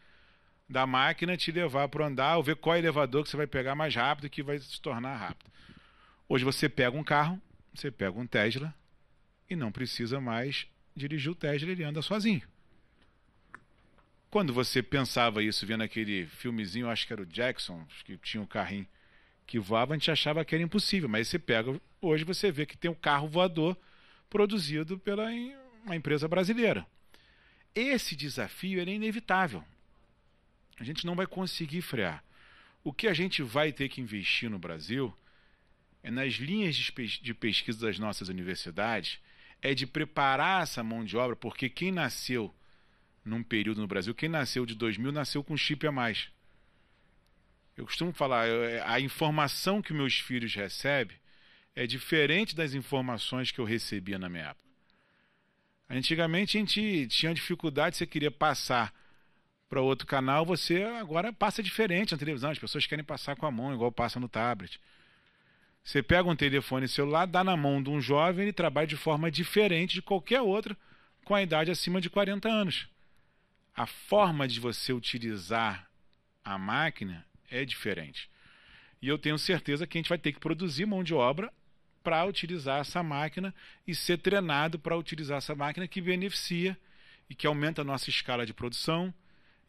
da máquina te levar para o andar ou ver qual elevador que você vai pegar mais rápido que vai se tornar rápido. Hoje você pega um carro, você pega um Tesla e não precisa mais dirigir o Tesla, ele anda sozinho. Quando você pensava isso, vendo aquele filmezinho, acho que era o Jackson, que tinha um carrinho que voava, a gente achava que era impossível. Mas você pega, hoje você vê que tem um carro voador produzido pela uma empresa brasileira. Esse desafio é inevitável. A gente não vai conseguir frear. O que a gente vai ter que investir no Brasil é nas linhas de pesquisa das nossas universidades, é de preparar essa mão de obra, porque quem nasceu num período no Brasil. Quem nasceu de 2000 nasceu com chip a mais. Eu costumo falar, é, a informação que meus filhos recebem é diferente das informações que eu recebia na minha época. Antigamente a gente tinha dificuldade, você queria passar para outro canal, você agora passa diferente na televisão. As pessoas querem passar com a mão, igual passa no tablet. Você pega um telefone celular, dá na mão de um jovem, ele trabalha de forma diferente de qualquer outro com a idade acima de 40 anos a forma de você utilizar a máquina é diferente. E eu tenho certeza que a gente vai ter que produzir mão de obra para utilizar essa máquina e ser treinado para utilizar essa máquina que beneficia e que aumenta a nossa escala de produção.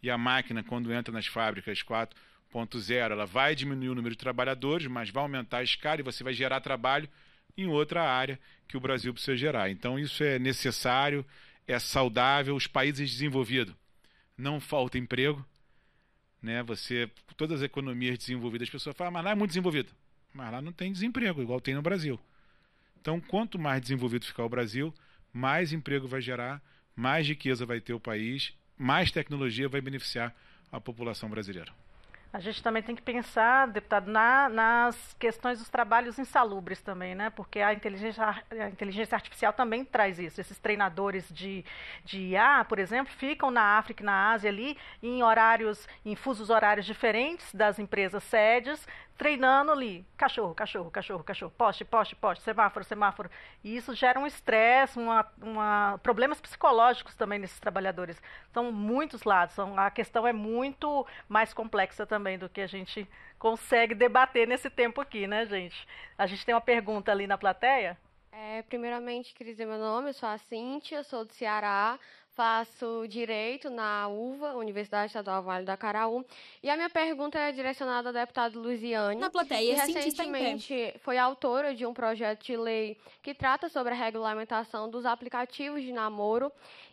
E a máquina, quando entra nas fábricas 4.0, ela vai diminuir o número de trabalhadores, mas vai aumentar a escala e você vai gerar trabalho em outra área que o Brasil precisa gerar. Então, isso é necessário, é saudável. Os países desenvolvidos não falta emprego. Né? Você, todas as economias desenvolvidas, as pessoas falam, ah, mas lá é muito desenvolvido. Mas lá não tem desemprego, igual tem no Brasil. Então, quanto mais desenvolvido ficar o Brasil, mais emprego vai gerar, mais riqueza vai ter o país, mais tecnologia vai beneficiar a população brasileira. A gente também tem que pensar, deputado, na, nas questões dos trabalhos insalubres também, né? Porque a inteligência, a inteligência artificial também traz isso. Esses treinadores de, de IA, por exemplo, ficam na África e na Ásia ali em horários, em fusos horários diferentes das empresas sedes, treinando ali, cachorro, cachorro, cachorro, cachorro, poste, poste, poste, semáforo, semáforo. E isso gera um estresse, uma, uma, problemas psicológicos também nesses trabalhadores. São muitos lados, são, a questão é muito mais complexa também do que a gente consegue debater nesse tempo aqui, né, gente? A gente tem uma pergunta ali na plateia. É, primeiramente, queria dizer meu nome, eu sou a Cíntia, sou do Ceará, faço Direito na UVA, Universidade Estadual Vale do Acaraú. E a minha pergunta é direcionada ao deputado Luziane. Na plateia, que é recentemente foi autora de um projeto de lei que trata sobre a regulamentação dos aplicativos de namoro.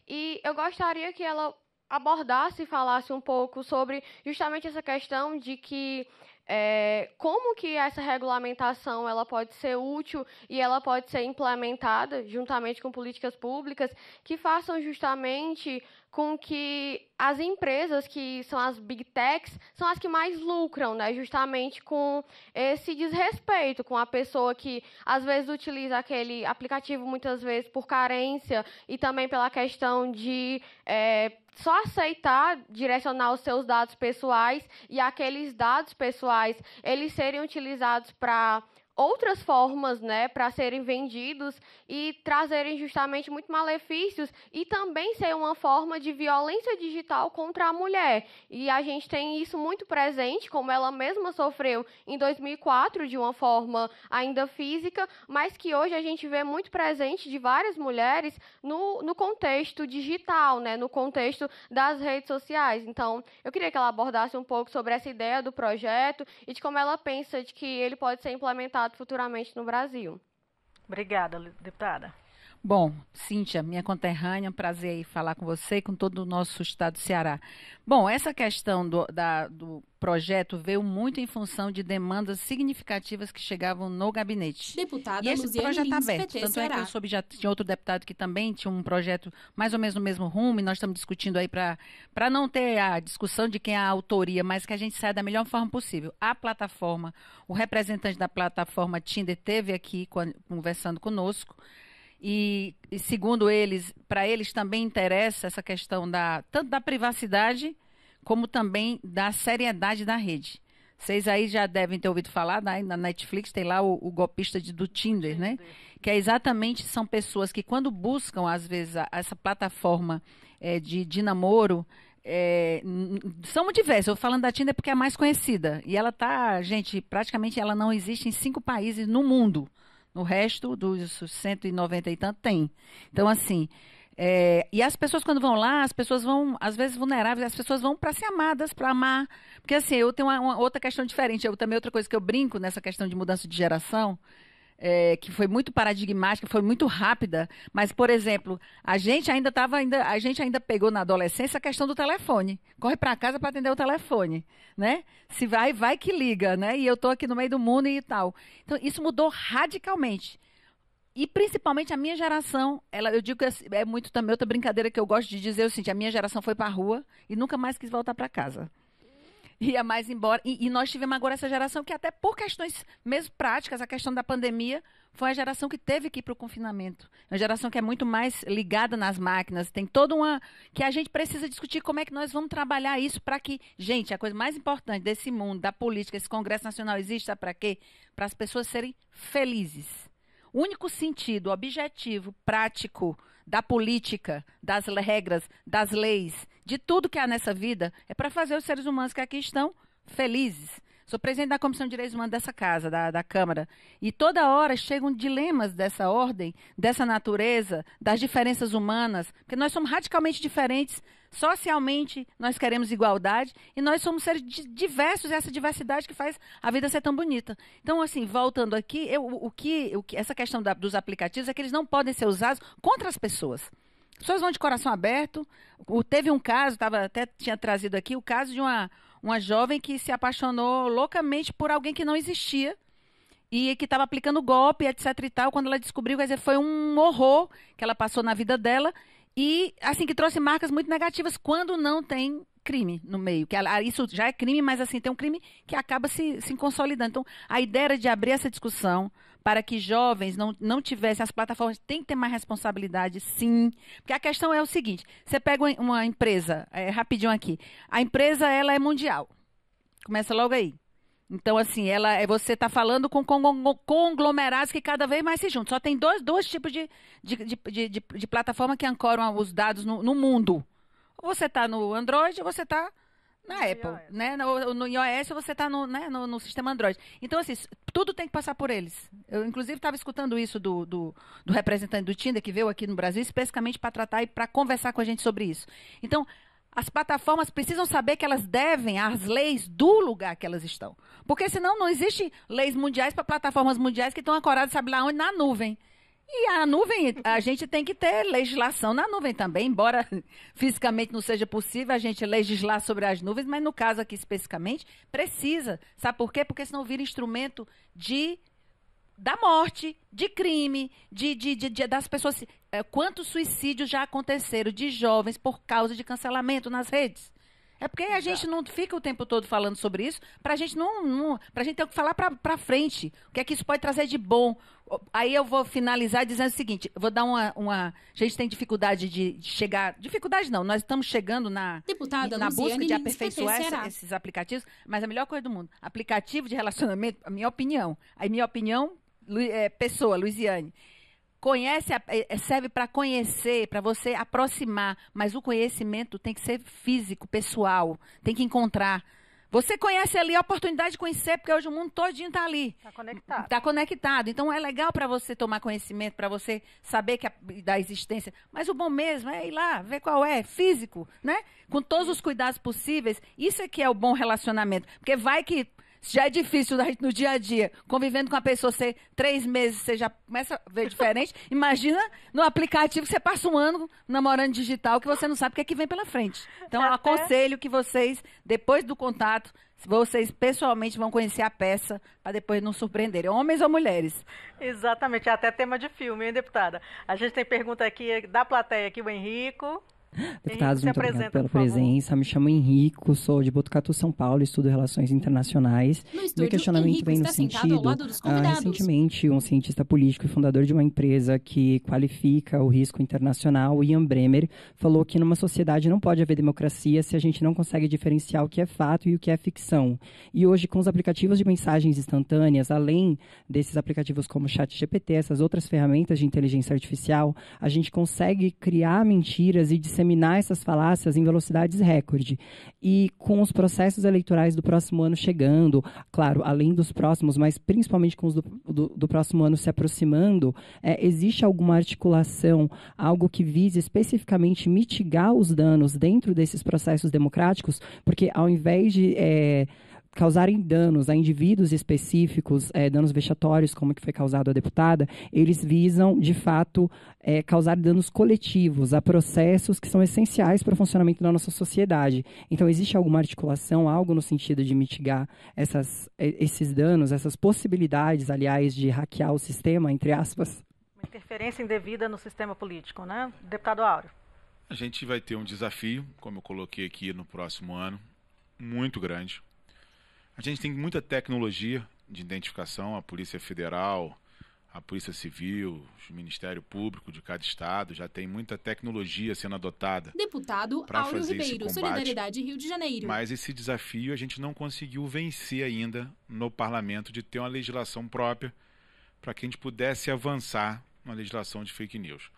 E eu gostaria que ela abordasse e falasse um pouco sobre justamente essa questão de que é, como que essa regulamentação ela pode ser útil e ela pode ser implementada juntamente com políticas públicas que façam justamente com que as empresas que são as big techs são as que mais lucram, né? Justamente com esse desrespeito com a pessoa que às vezes utiliza aquele aplicativo muitas vezes por carência e também pela questão de é, só aceitar direcionar os seus dados pessoais e aqueles dados pessoais eles serem utilizados para outras formas, né, para serem vendidos e trazerem justamente muito malefícios e também ser uma forma de violência digital contra a mulher. E a gente tem isso muito presente, como ela mesma sofreu em 2004 de uma forma ainda física, mas que hoje a gente vê muito presente de várias mulheres no, no contexto digital, né, no contexto das redes sociais. Então, eu queria que ela abordasse um pouco sobre essa ideia do projeto e de como ela pensa de que ele pode ser implementado futuramente no Brasil. Obrigada, deputada. Bom, Cíntia, minha conterrânea, um prazer aí falar com você e com todo o nosso estado do Ceará. Bom, essa questão do, da, do projeto veio muito em função de demandas significativas que chegavam no gabinete. Deputada e esse projeto está aberto. PT, tanto Ceará. é que eu soube já tinha outro deputado que também tinha um projeto mais ou menos no mesmo rumo, e nós estamos discutindo aí para não ter a discussão de quem é a autoria, mas que a gente saia da melhor forma possível. A plataforma, o representante da plataforma Tinder teve aqui conversando conosco e, e segundo eles, para eles também interessa essa questão da tanto da privacidade como também da seriedade da rede. Vocês aí já devem ter ouvido falar, né? na Netflix tem lá o, o golpista de, do Tinder, né? Que é exatamente são pessoas que quando buscam, às vezes, a, essa plataforma é, de, de namoro, é, são diversas. Eu falando da Tinder porque é a mais conhecida. E ela tá, gente, praticamente ela não existe em cinco países no mundo. No resto dos 190 e tanto, tem. Então, assim. É, e as pessoas, quando vão lá, as pessoas vão, às vezes, vulneráveis, as pessoas vão para ser amadas, para amar. Porque, assim, eu tenho uma, uma, outra questão diferente. Eu também, outra coisa que eu brinco nessa questão de mudança de geração, é, que foi muito paradigmática, foi muito rápida, mas, por exemplo, a gente ainda estava ainda, a gente ainda pegou na adolescência a questão do telefone. Corre para casa para atender o telefone, né? Se vai, vai que liga, né? E eu estou aqui no meio do mundo e tal. Então, isso mudou radicalmente. E principalmente a minha geração, ela, eu digo que assim, é muito também outra brincadeira que eu gosto de dizer, eu é senti, a minha geração foi para a rua e nunca mais quis voltar para casa. <laughs> ia mais embora. E, e, nós tivemos agora essa geração que, até por questões mesmo práticas, a questão da pandemia, foi a geração que teve que ir para o confinamento. É uma geração que é muito mais ligada nas máquinas. Tem toda uma. que a gente precisa discutir como é que nós vamos trabalhar isso para que. Gente, a coisa mais importante desse mundo, da política, esse Congresso Nacional existe, para quê? Para as pessoas serem felizes. O único sentido, objetivo, prático da política, das regras, das leis, de tudo que há nessa vida, é para fazer os seres humanos que aqui estão felizes. Sou presidente da Comissão de Direitos Humanos dessa casa, da, da Câmara. E toda hora chegam dilemas dessa ordem, dessa natureza, das diferenças humanas, porque nós somos radicalmente diferentes. Socialmente, nós queremos igualdade e nós somos seres diversos, e essa diversidade que faz a vida ser tão bonita. Então, assim, voltando aqui, eu, o, que, o que essa questão da, dos aplicativos é que eles não podem ser usados contra as pessoas. As pessoas vão de coração aberto. O, teve um caso, tava, até tinha trazido aqui, o caso de uma, uma jovem que se apaixonou loucamente por alguém que não existia e que estava aplicando golpe, etc e tal, quando ela descobriu, quer dizer, foi um horror que ela passou na vida dela e assim que trouxe marcas muito negativas quando não tem crime no meio. que Isso já é crime, mas assim, tem um crime que acaba se, se consolidando. Então, a ideia era de abrir essa discussão para que jovens não, não tivessem, as plataformas têm que ter mais responsabilidade, sim. Porque a questão é o seguinte: você pega uma empresa, é, rapidinho aqui, a empresa ela é mundial. Começa logo aí. Então, assim, ela, é, você está falando com conglomerados que cada vez mais se juntam. Só tem dois, dois tipos de, de, de, de, de plataforma que ancoram os dados no, no mundo. Você está no Android, você está na no Apple, iOS. né? No, no iOS você está no, né? no, no, sistema Android. Então, assim, tudo tem que passar por eles. Eu, inclusive, estava escutando isso do, do, do, representante do Tinder que veio aqui no Brasil, especificamente para tratar e para conversar com a gente sobre isso. Então, as plataformas precisam saber que elas devem às leis do lugar que elas estão. Porque senão não existe leis mundiais para plataformas mundiais que estão ancoradas, sabe lá onde, na nuvem. E a nuvem, a gente tem que ter legislação na nuvem também, embora <laughs> fisicamente não seja possível a gente legislar sobre as nuvens, mas no caso aqui especificamente, precisa. Sabe por quê? Porque senão vira instrumento de da morte, de crime, de, de, de, de das pessoas. É, quantos suicídios já aconteceram de jovens por causa de cancelamento nas redes? É porque a gente não fica o tempo todo falando sobre isso, a gente não. não a gente ter o que falar para frente. O que é que isso pode trazer de bom? Aí eu vou finalizar dizendo o seguinte: vou dar uma. uma a gente tem dificuldade de chegar. Dificuldade não, nós estamos chegando na, Deputada, na Luziane, busca de aperfeiçoar essa, esses aplicativos, mas a melhor coisa do mundo. Aplicativo de relacionamento, a minha opinião. A minha opinião, Lu, é, pessoa, Luiziane Conhece, é, é, serve para conhecer, para você aproximar, mas o conhecimento tem que ser físico, pessoal, tem que encontrar. Você conhece ali a oportunidade de conhecer, porque hoje o mundo todinho está ali. Está conectado. Está conectado. Então é legal para você tomar conhecimento, para você saber que a, da existência. Mas o bom mesmo é ir lá, ver qual é, físico, né? Com todos os cuidados possíveis. Isso é que é o bom relacionamento. Porque vai que já é difícil né, no dia a dia, convivendo com a pessoa, você, três meses, você já começa a ver diferente. <laughs> Imagina no aplicativo que você passa um ano namorando digital que você não sabe o que é que vem pela frente. Então, eu tá aconselho que vocês, depois do contato, vocês pessoalmente vão conhecer a peça para depois não surpreender, homens ou mulheres. Exatamente, é até tema de filme, hein, deputada? A gente tem pergunta aqui da plateia aqui, o Henrico. Deputados, muito obrigado pela presença. Me chamo Henrico, sou de Botucatu, São Paulo, estudo Relações Internacionais. Meu questionamento Henrico vem no sentido. Ah, recentemente, um cientista político e fundador de uma empresa que qualifica o risco internacional, Ian Bremer, falou que numa sociedade não pode haver democracia se a gente não consegue diferenciar o que é fato e o que é ficção. E hoje, com os aplicativos de mensagens instantâneas, além desses aplicativos como ChatGPT, essas outras ferramentas de inteligência artificial, a gente consegue criar mentiras e disseminar eliminar essas falácias em velocidades recorde. E com os processos eleitorais do próximo ano chegando, claro, além dos próximos, mas principalmente com os do, do, do próximo ano se aproximando, é, existe alguma articulação, algo que vise especificamente mitigar os danos dentro desses processos democráticos? Porque ao invés de. É, causarem danos a indivíduos específicos, é, danos vexatórios, como que foi causado à deputada, eles visam, de fato, é, causar danos coletivos a processos que são essenciais para o funcionamento da nossa sociedade. Então, existe alguma articulação, algo no sentido de mitigar essas, é, esses danos, essas possibilidades, aliás, de hackear o sistema, entre aspas? Uma interferência indevida no sistema político, né? Deputado Auro? A gente vai ter um desafio, como eu coloquei aqui no próximo ano, muito grande a gente tem muita tecnologia de identificação, a Polícia Federal, a Polícia Civil, o Ministério Público de cada estado já tem muita tecnologia sendo adotada. Deputado Áureo Ribeiro, Solidariedade Rio de Janeiro. Mas esse desafio a gente não conseguiu vencer ainda no parlamento de ter uma legislação própria para que a gente pudesse avançar na legislação de fake news.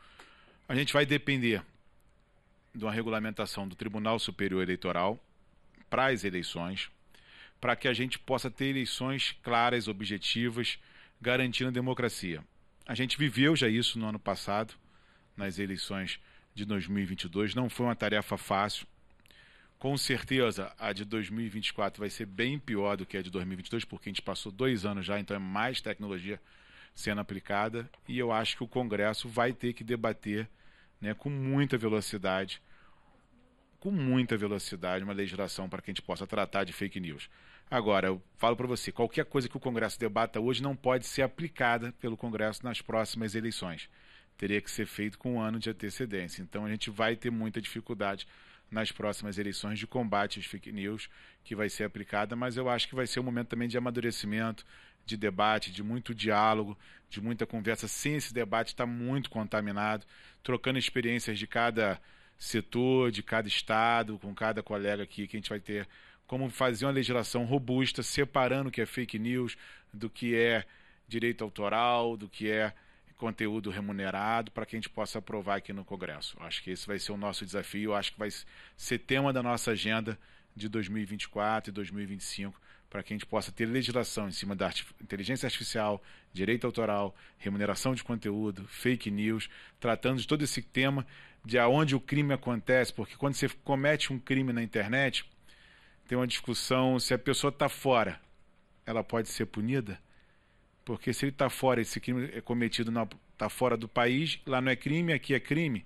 A gente vai depender de uma regulamentação do Tribunal Superior Eleitoral para as eleições para que a gente possa ter eleições claras, objetivas, garantindo a democracia. A gente viveu já isso no ano passado, nas eleições de 2022. Não foi uma tarefa fácil. Com certeza, a de 2024 vai ser bem pior do que a de 2022, porque a gente passou dois anos já, então é mais tecnologia sendo aplicada. E eu acho que o Congresso vai ter que debater né, com muita velocidade com muita velocidade uma legislação para que a gente possa tratar de fake news. Agora, eu falo para você, qualquer coisa que o Congresso debata hoje não pode ser aplicada pelo Congresso nas próximas eleições. Teria que ser feito com um ano de antecedência. Então, a gente vai ter muita dificuldade nas próximas eleições de combate às fake news que vai ser aplicada, mas eu acho que vai ser um momento também de amadurecimento, de debate, de muito diálogo, de muita conversa, sem esse debate estar tá muito contaminado, trocando experiências de cada setor, de cada estado, com cada colega aqui, que a gente vai ter como fazer uma legislação robusta, separando o que é fake news do que é direito autoral, do que é conteúdo remunerado, para que a gente possa aprovar aqui no Congresso. Acho que esse vai ser o nosso desafio, acho que vai ser tema da nossa agenda de 2024 e 2025, para que a gente possa ter legislação em cima da inteligência artificial, direito autoral, remuneração de conteúdo, fake news, tratando de todo esse tema de aonde o crime acontece, porque quando você comete um crime na internet, tem uma discussão se a pessoa está fora, ela pode ser punida? Porque se ele está fora, esse crime é cometido, está fora do país, lá não é crime, aqui é crime.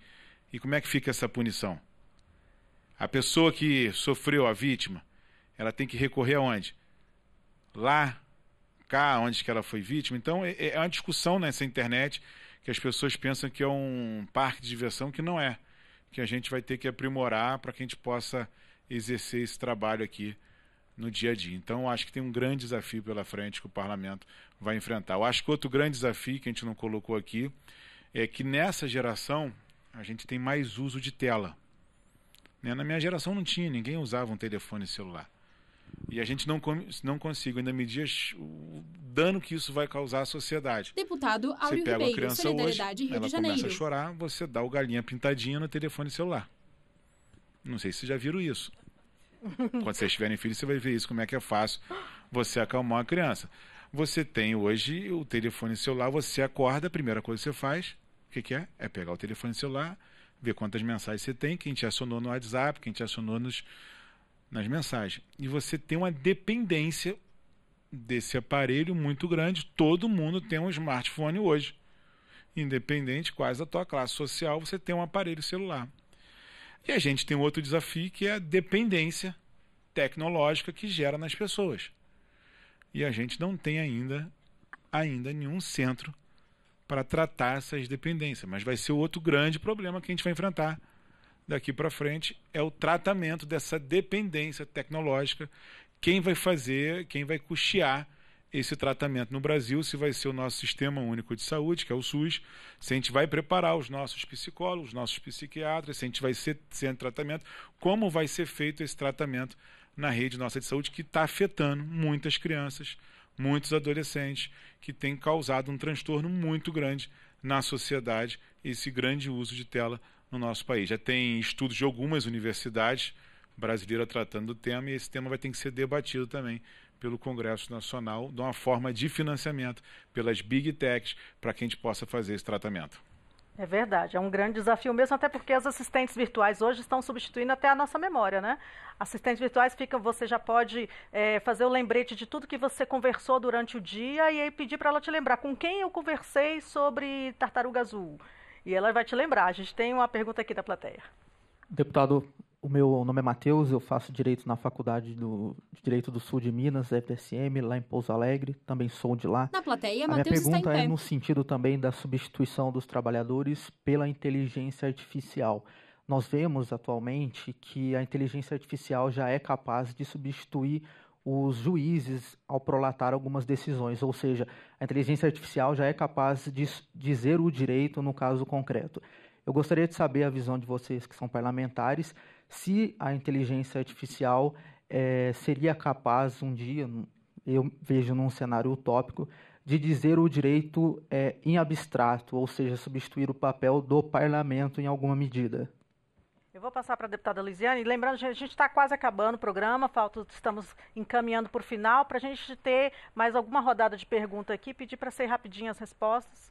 E como é que fica essa punição? A pessoa que sofreu a vítima, ela tem que recorrer aonde? Lá, cá, onde que ela foi vítima. Então, é, é uma discussão nessa internet que as pessoas pensam que é um parque de diversão que não é, que a gente vai ter que aprimorar para que a gente possa exercer esse trabalho aqui no dia a dia. Então, acho que tem um grande desafio pela frente que o parlamento vai enfrentar. Eu acho que outro grande desafio que a gente não colocou aqui é que nessa geração a gente tem mais uso de tela. Né? Na minha geração não tinha, ninguém usava um telefone celular. E a gente não, não consigo ainda medir o dano que isso vai causar à sociedade. Deputado Áureo Você pega a criança Solidariedade hoje, Rio ela de Janeiro. começa a chorar, você dá o galinha pintadinha no telefone celular. Não sei se vocês já viram isso. Quando vocês tiverem filho, você vai ver isso, como é que é fácil você acalmar a criança. Você tem hoje o telefone celular, você acorda, a primeira coisa que você faz, o que, que é? É pegar o telefone celular, ver quantas mensagens você tem, quem te acionou no WhatsApp, quem te acionou nos, nas mensagens. E você tem uma dependência desse aparelho muito grande. Todo mundo tem um smartphone hoje. Independente quais a tua classe social, você tem um aparelho celular. E a gente tem outro desafio que é a dependência tecnológica que gera nas pessoas. E a gente não tem ainda ainda nenhum centro para tratar essas dependências, mas vai ser outro grande problema que a gente vai enfrentar daqui para frente é o tratamento dessa dependência tecnológica. Quem vai fazer, quem vai custear esse tratamento no Brasil, se vai ser o nosso Sistema Único de Saúde, que é o SUS, se a gente vai preparar os nossos psicólogos, os nossos psiquiatras, se a gente vai ser, sendo tratamento, como vai ser feito esse tratamento na rede nossa de saúde, que está afetando muitas crianças, muitos adolescentes, que tem causado um transtorno muito grande na sociedade, esse grande uso de tela no nosso país. Já tem estudos de algumas universidades brasileiras tratando do tema e esse tema vai ter que ser debatido também pelo Congresso Nacional de uma forma de financiamento pelas big techs para que a gente possa fazer esse tratamento. É verdade, é um grande desafio mesmo, até porque as assistentes virtuais hoje estão substituindo até a nossa memória, né? Assistentes virtuais ficam, você já pode é, fazer o lembrete de tudo que você conversou durante o dia e aí pedir para ela te lembrar com quem eu conversei sobre tartaruga azul e ela vai te lembrar. A gente tem uma pergunta aqui da plateia. Deputado, o meu nome é Matheus, eu faço Direito na Faculdade do, de Direito do Sul de Minas, FSM, lá em Pouso Alegre, também sou de lá. Na plateia, A minha pergunta é no sentido também da substituição dos trabalhadores pela inteligência artificial. Nós vemos atualmente que a inteligência artificial já é capaz de substituir os juízes ao prolatar algumas decisões, ou seja, a inteligência artificial já é capaz de dizer o direito no caso concreto. Eu gostaria de saber a visão de vocês que são parlamentares, se a inteligência artificial é, seria capaz um dia, eu vejo num cenário utópico, de dizer o direito é, em abstrato, ou seja, substituir o papel do parlamento em alguma medida vou passar para a deputada Lisiane. Lembrando, a gente está quase acabando o programa, falta, estamos encaminhando para o final, para a gente ter mais alguma rodada de pergunta aqui, pedir para ser rapidinho as respostas.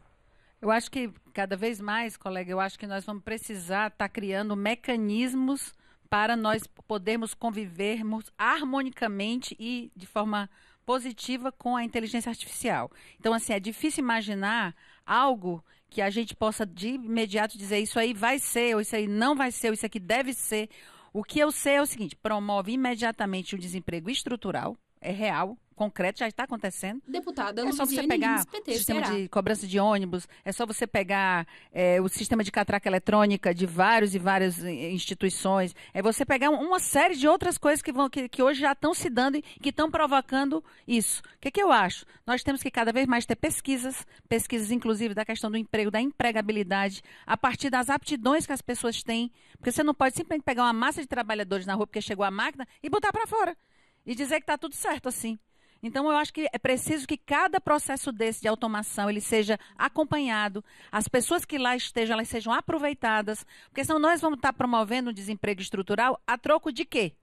Eu acho que cada vez mais, colega, eu acho que nós vamos precisar estar tá criando mecanismos para nós podermos convivermos harmonicamente e de forma positiva com a inteligência artificial. Então, assim, é difícil imaginar algo que a gente possa de imediato dizer isso aí vai ser, ou isso aí não vai ser, ou isso aqui deve ser. O que eu sei é o seguinte: promove imediatamente o desemprego estrutural, é real, concreto, já está acontecendo. Deputada, é só você pegar PT, o sistema será? de cobrança de ônibus, é só você pegar é, o sistema de catraca eletrônica de vários e várias eh, instituições, é você pegar uma série de outras coisas que, vão, que, que hoje já estão se dando e que estão provocando isso. O que, que eu acho? Nós temos que cada vez mais ter pesquisas, pesquisas inclusive da questão do emprego, da empregabilidade, a partir das aptidões que as pessoas têm, porque você não pode simplesmente pegar uma massa de trabalhadores na rua porque chegou a máquina e botar para fora e dizer que está tudo certo assim. Então eu acho que é preciso que cada processo desse de automação ele seja acompanhado, as pessoas que lá estejam elas sejam aproveitadas, porque senão nós vamos estar promovendo um desemprego estrutural a troco de quê?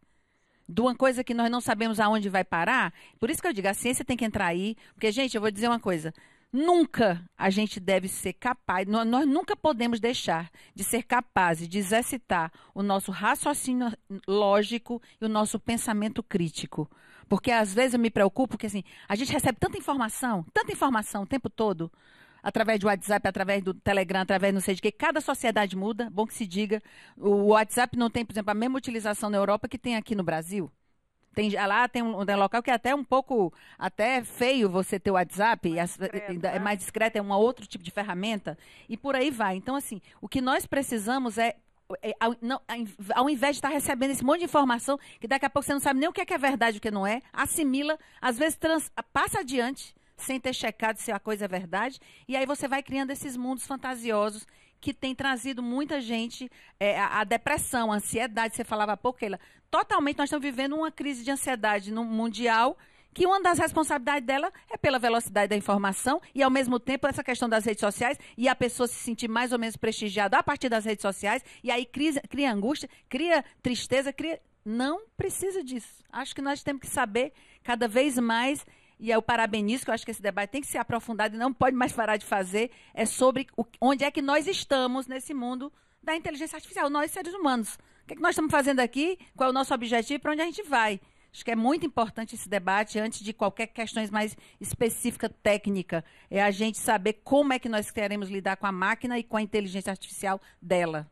de uma coisa que nós não sabemos aonde vai parar. Por isso que eu digo, a ciência tem que entrar aí, porque, gente, eu vou dizer uma coisa. Nunca a gente deve ser capaz, nós nunca podemos deixar de ser capazes de exercitar o nosso raciocínio lógico e o nosso pensamento crítico. Porque às vezes eu me preocupo, porque assim, a gente recebe tanta informação, tanta informação o tempo todo, através do WhatsApp, através do Telegram, através não sei de que, cada sociedade muda, bom que se diga. O WhatsApp não tem, por exemplo, a mesma utilização na Europa que tem aqui no Brasil. Tem, lá tem um, tem um local que é até um pouco até feio você ter o WhatsApp, mais discreto, é né? mais discreto, é um outro tipo de ferramenta, e por aí vai. Então, assim, o que nós precisamos é é, ao, não, ao invés de estar tá recebendo esse monte de informação, que daqui a pouco você não sabe nem o que é, que é verdade e o que não é, assimila, às vezes trans, passa adiante, sem ter checado se a coisa é verdade, e aí você vai criando esses mundos fantasiosos que tem trazido muita gente é, a, a, depressão, a ansiedade. Você falava há pouco, Keila, totalmente nós estamos vivendo uma crise de ansiedade no mundial que uma das responsabilidades dela é pela velocidade da informação e, ao mesmo tempo, essa questão das redes sociais e a pessoa se sentir mais ou menos prestigiada a partir das redes sociais e aí cria, cria angústia, cria tristeza, cria. Não precisa disso. Acho que nós temos que saber cada vez mais e eu parabenizo, que eu acho que esse debate tem que ser aprofundado e não pode mais parar de fazer, é sobre o, onde é que nós estamos nesse mundo da inteligência artificial, nós seres humanos. O que, é que nós estamos fazendo aqui? Qual é o nosso objetivo? Para onde a gente vai? Acho que é muito importante esse debate antes de qualquer questão mais específica técnica. É a gente saber como é que nós queremos lidar com a máquina e com a inteligência artificial dela.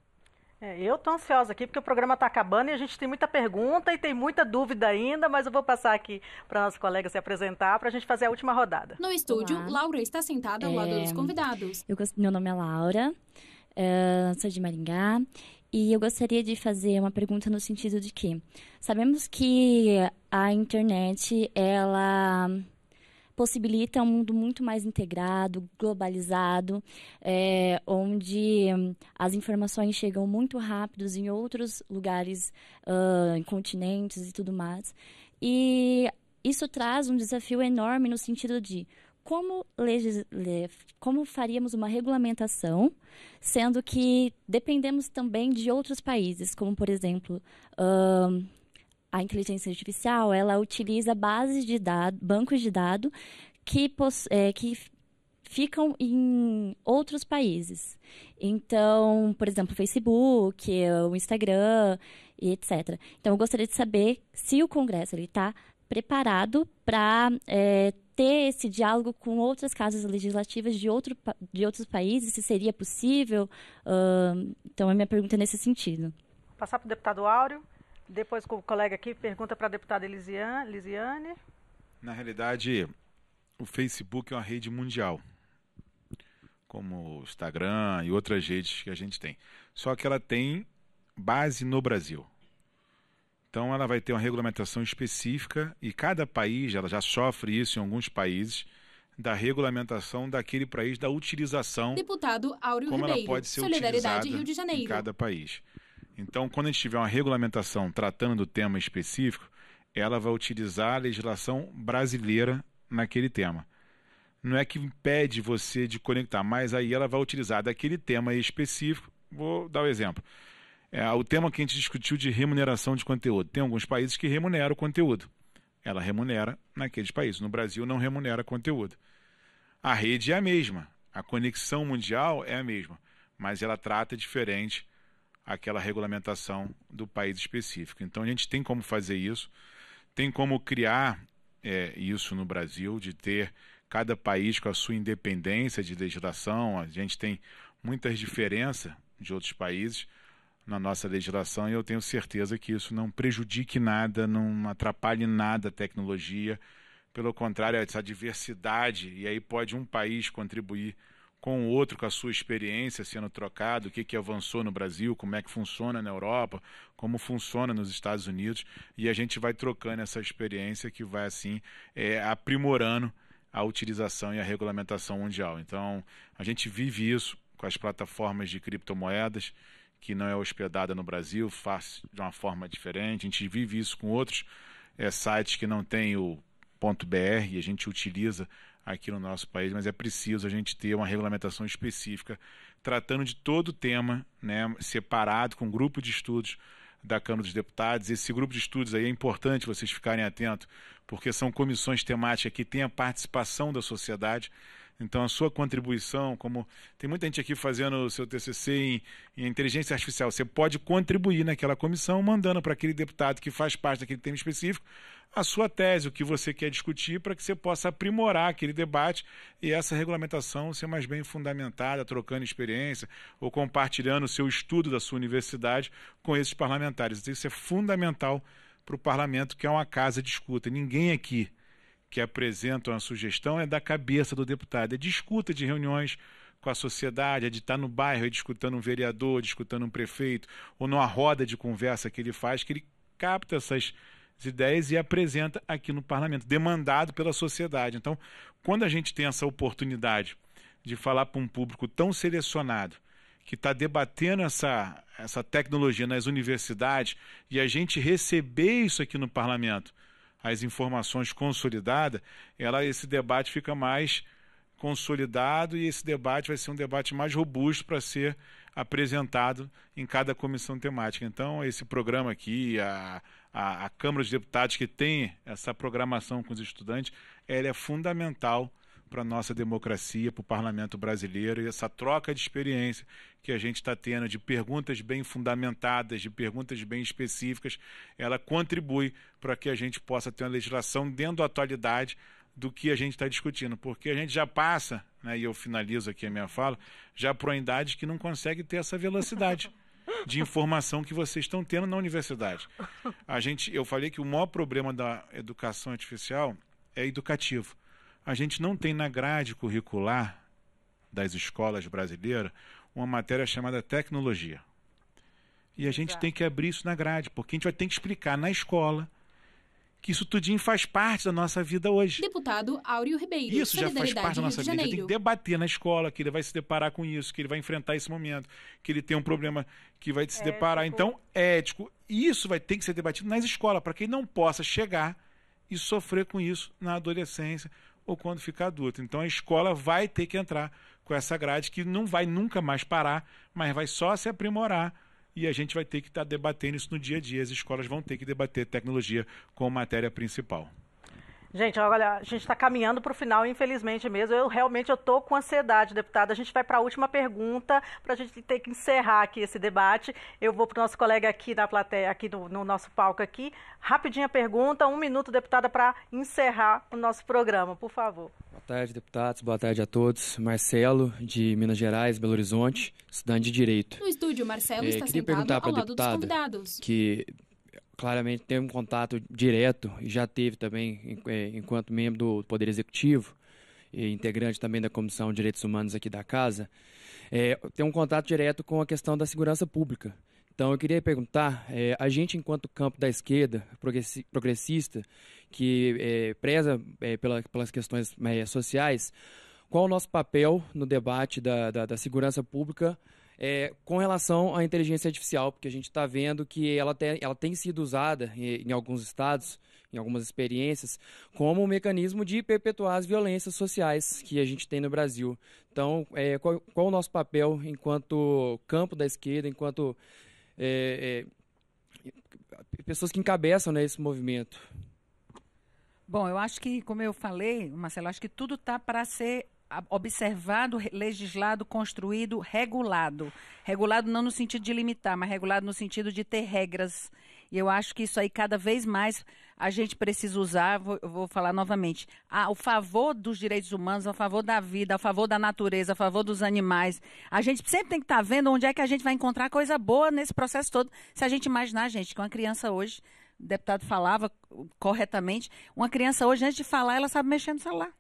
É, eu estou ansiosa aqui porque o programa está acabando e a gente tem muita pergunta e tem muita dúvida ainda, mas eu vou passar aqui para nossa colega se apresentar para a gente fazer a última rodada. No estúdio, Olá. Laura está sentada ao é... lado dos é, convidados. Eu, meu nome é Laura, eh, sou de Maringá e eu gostaria de fazer uma pergunta no sentido de que sabemos que a internet ela possibilita um mundo muito mais integrado, globalizado, é, onde as informações chegam muito rápidos em outros lugares, uh, em continentes e tudo mais. E isso traz um desafio enorme no sentido de como, legis... como faríamos uma regulamentação, sendo que dependemos também de outros países, como, por exemplo, uh, a inteligência artificial, ela utiliza bases de dados, bancos de dados que, é, que ficam em outros países. Então, por exemplo, o Facebook, o Instagram e etc. Então, eu gostaria de saber se o Congresso está preparado para é, ter esse diálogo com outras casas legislativas de, outro, de outros países, se seria possível? Uh, então, a minha pergunta é nesse sentido. Vou passar para o deputado Áureo, depois o colega aqui pergunta para a deputada Elisiane. Elisiane. Na realidade, o Facebook é uma rede mundial, como o Instagram e outras redes que a gente tem. Só que ela tem base no Brasil. Então ela vai ter uma regulamentação específica e cada país, ela já sofre isso em alguns países, da regulamentação daquele país, da utilização. Deputado Áureo como Ribeiro, ela pode ser Solidariedade Rio de Janeiro. Em cada país. Então, quando a gente tiver uma regulamentação tratando do tema específico, ela vai utilizar a legislação brasileira naquele tema. Não é que impede você de conectar, mas aí ela vai utilizar daquele tema específico. Vou dar o um exemplo. É, o tema que a gente discutiu de remuneração de conteúdo. Tem alguns países que remuneram o conteúdo. Ela remunera naqueles países. No Brasil, não remunera conteúdo. A rede é a mesma. A conexão mundial é a mesma. Mas ela trata diferente aquela regulamentação do país específico. Então, a gente tem como fazer isso. Tem como criar é, isso no Brasil, de ter cada país com a sua independência de legislação. A gente tem muitas diferenças de outros países na nossa legislação e eu tenho certeza que isso não prejudique nada, não atrapalhe nada a tecnologia. Pelo contrário, essa diversidade, e aí pode um país contribuir com o outro, com a sua experiência sendo trocado, o que, que avançou no Brasil, como é que funciona na Europa, como funciona nos Estados Unidos, e a gente vai trocando essa experiência que vai assim é, aprimorando a utilização e a regulamentação mundial. Então, a gente vive isso com as plataformas de criptomoedas que não é hospedada no Brasil, faz de uma forma diferente. A gente vive isso com outros é, sites que não tem o .br e a gente utiliza aqui no nosso país, mas é preciso a gente ter uma regulamentação específica tratando de todo o tema, né, separado com um grupo de estudos da Câmara dos Deputados. Esse grupo de estudos aí é importante vocês ficarem atentos, porque são comissões temáticas que têm a participação da sociedade. Então, a sua contribuição, como tem muita gente aqui fazendo o seu TCC em, em inteligência artificial, você pode contribuir naquela comissão, mandando para aquele deputado que faz parte daquele tema específico a sua tese, o que você quer discutir, para que você possa aprimorar aquele debate e essa regulamentação ser mais bem fundamentada, trocando experiência ou compartilhando o seu estudo da sua universidade com esses parlamentares. Isso é fundamental para o parlamento, que é uma casa de escuta. Ninguém aqui que apresentam a sugestão é da cabeça do deputado, é de escuta de reuniões com a sociedade, é de estar no bairro, é de escutando um vereador, de escutando um prefeito, ou numa roda de conversa que ele faz, que ele capta essas ideias e apresenta aqui no parlamento, demandado pela sociedade. Então, quando a gente tem essa oportunidade de falar para um público tão selecionado, que está debatendo essa, essa tecnologia nas universidades, e a gente receber isso aqui no parlamento, as informações consolidadas, ela, esse debate fica mais consolidado e esse debate vai ser um debate mais robusto para ser apresentado em cada comissão temática. Então, esse programa aqui, a, a, a Câmara dos Deputados que tem essa programação com os estudantes, ela é fundamental para a nossa democracia, para o parlamento brasileiro e essa troca de experiência que a gente está tendo de perguntas bem fundamentadas, de perguntas bem específicas, ela contribui para que a gente possa ter uma legislação dentro da atualidade do que a gente está discutindo, porque a gente já passa, né, e eu finalizo aqui a minha fala, já para uma idade que não consegue ter essa velocidade. de informação que vocês estão tendo na universidade. A gente, eu falei que o maior problema da educação artificial é educativo. A gente não tem na grade curricular das escolas brasileiras uma matéria chamada tecnologia. E a gente tem que abrir isso na grade, porque a gente vai ter que explicar na escola que isso tudinho faz parte da nossa vida hoje. Deputado Áureo Ribeiro. Isso já faz parte da nossa vida. Tem que debater na escola que ele vai se deparar com isso, que ele vai enfrentar esse momento, que ele tem um problema que vai se é, deparar. Tá então, ético. isso vai ter que ser debatido nas escolas, para que ele não possa chegar e sofrer com isso na adolescência ou quando ficar adulto. Então a escola vai ter que entrar com essa grade que não vai nunca mais parar, mas vai só se aprimorar e a gente vai ter que estar tá debatendo isso no dia a dia. As escolas vão ter que debater tecnologia como matéria principal. Gente, olha, a gente está caminhando para o final, infelizmente mesmo. Eu realmente eu tô com ansiedade, deputada. A gente vai para a última pergunta para a gente ter que encerrar aqui esse debate. Eu vou para o nosso colega aqui na plateia, aqui no, no nosso palco aqui. Rapidinha pergunta, um minuto, deputada, para encerrar o nosso programa, por favor. Boa tarde, deputados. Boa tarde a todos. Marcelo, de Minas Gerais, Belo Horizonte, estudante de Direito. No estúdio, Marcelo é, está sentado ao lado dos convidados. Que claramente tem um contato direto e já teve também é, enquanto membro do Poder Executivo e integrante também da Comissão de Direitos Humanos aqui da casa, é, tem um contato direto com a questão da segurança pública. Então eu queria perguntar, é, a gente enquanto campo da esquerda progressista que é, preza é, pela, pelas questões é, sociais, qual o nosso papel no debate da, da, da segurança pública é, com relação à inteligência artificial, porque a gente está vendo que ela, te, ela tem sido usada em, em, alguns estados, em algumas experiências, como um mecanismo de perpetuar as violências sociais que a gente tem no Brasil. Então, é, qual, qual, o nosso papel enquanto campo da esquerda, enquanto é, é pessoas que encabeçam né, esse movimento? Bom, eu acho que, como eu falei, Marcelo, acho que tudo está para ser observado, legislado, construído, regulado. Regulado não no sentido de limitar, mas regulado no sentido de ter regras. E eu acho que isso aí cada vez mais a gente precisa usar, vou, vou falar novamente, a, o favor dos direitos humanos, a favor da vida, a favor da natureza, a favor dos animais. A gente sempre tem que estar tá vendo onde é que a gente vai encontrar coisa boa nesse processo todo. Se a gente imaginar, gente, que uma criança hoje, o deputado falava corretamente, uma criança hoje, antes de falar, ela sabe mexer no celular.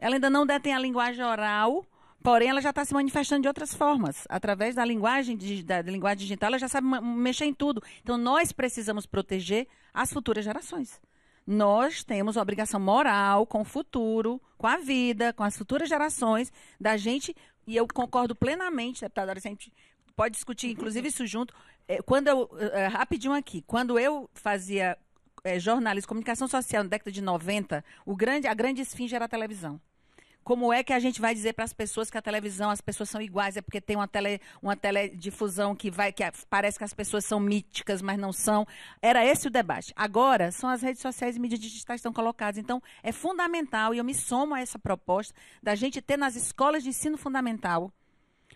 Ela ainda não detém a linguagem oral, porém ela já está se manifestando de outras formas. Através da linguagem, da linguagem digital, ela já sabe mexer em tudo. Então nós precisamos proteger as futuras gerações. Nós temos obrigação moral com o futuro, com a vida, com as futuras gerações, da gente, e eu concordo plenamente, deputado gente pode discutir inclusive isso junto. É, quando eu, é, rapidinho aqui, quando eu fazia é, jornalismo, comunicação social na década de 90, o grande, a grande esfinge era a televisão. Como é que a gente vai dizer para as pessoas que a televisão, as pessoas são iguais? É porque tem uma, tele, uma teledifusão que vai, que parece que as pessoas são míticas, mas não são. Era esse o debate. Agora, são as redes sociais e mídias digitais que estão colocadas. Então, é fundamental, e eu me somo a essa proposta, da gente ter nas escolas de ensino fundamental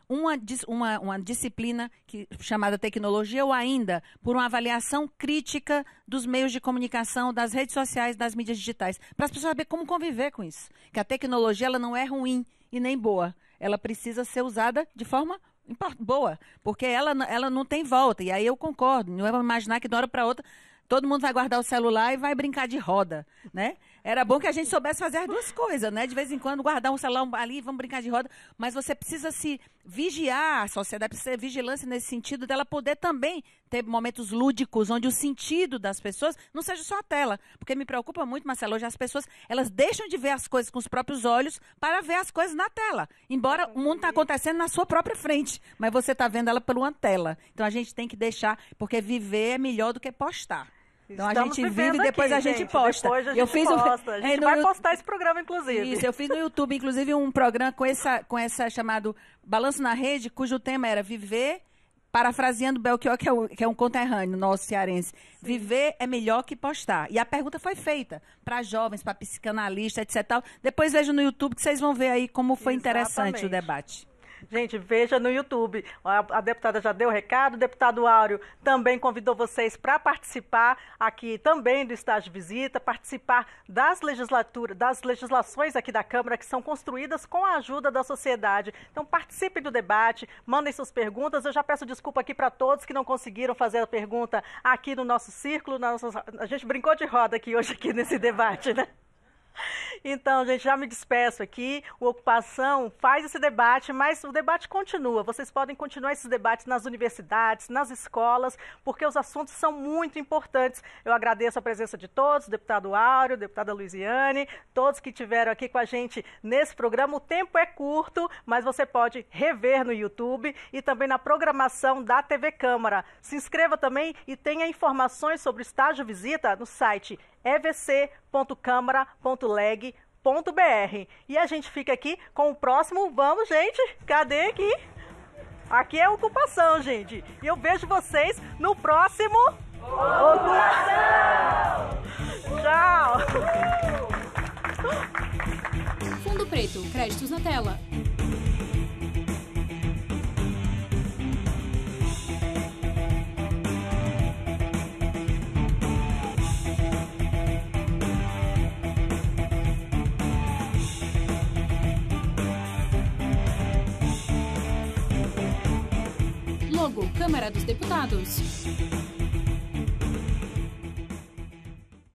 uma, uma, uma disciplina que, chamada tecnologia ou ainda por uma avaliação crítica dos meios de comunicação, das redes sociais, das mídias digitais, para as pessoas saberem como conviver com isso. Que a tecnologia ela não é ruim e nem boa, ela precisa ser usada de forma boa, porque ela, ela não tem volta. E aí eu concordo, não é imaginar que de uma hora para outra todo mundo vai guardar o celular e vai brincar de roda, né? Era bom que a gente soubesse fazer as duas coisas, né? De vez em quando, guardar um salão ali, vamos brincar de roda. Mas você precisa se vigiar, a sociedade precisa ter vigilância nesse sentido dela poder também ter momentos lúdicos, onde o sentido das pessoas não seja só a tela. Porque me preocupa muito, Marcelo, hoje as pessoas elas deixam de ver as coisas com os próprios olhos para ver as coisas na tela. Embora o mundo está acontecendo na sua própria frente, mas você está vendo ela por uma tela. Então a gente tem que deixar, porque viver é melhor do que postar. Então Estamos a gente vive e depois aqui, a gente, gente. posta. Depois a gente <laughs> é, eu fiz posta. Um... A gente é, vai postar esse programa, inclusive. Isso, eu fiz no YouTube, inclusive, um programa com essa, com essa chamado Balanço na Rede, cujo tema era Viver, parafraseando Belchior, que é, o, que é um conterrâneo nosso cearense. Sim. Viver é melhor que postar. E a pergunta foi feita para jovens, para psicanalistas, etc. Depois vejo no YouTube que vocês vão ver aí como foi Exatamente. interessante o debate. Gente, veja no YouTube. A, a deputada já deu o recado, o deputado Áureo também convidou vocês para participar aqui também do estágio visita, participar das legislaturas, das legislações aqui da Câmara que são construídas com a ajuda da sociedade. Então participe do debate, mandem suas perguntas. Eu já peço desculpa aqui para todos que não conseguiram fazer a pergunta aqui no nosso círculo, na nossa... a gente brincou de roda aqui hoje aqui nesse debate, né? Então, gente, já me despeço aqui. O Ocupação faz esse debate, mas o debate continua. Vocês podem continuar esses debates nas universidades, nas escolas, porque os assuntos são muito importantes. Eu agradeço a presença de todos, deputado Áureo, deputada Luiziane, todos que tiveram aqui com a gente nesse programa. O tempo é curto, mas você pode rever no YouTube e também na programação da TV Câmara. Se inscreva também e tenha informações sobre o estágio visita no site evc.câmara.leg www.vamosgente.com.br. E a gente fica aqui com o próximo Vamos Gente. Cadê aqui? Aqui é ocupação, gente. E eu vejo vocês no próximo Ocupação. Tchau. Fundo Preto, créditos na tela. Câmara dos Deputados.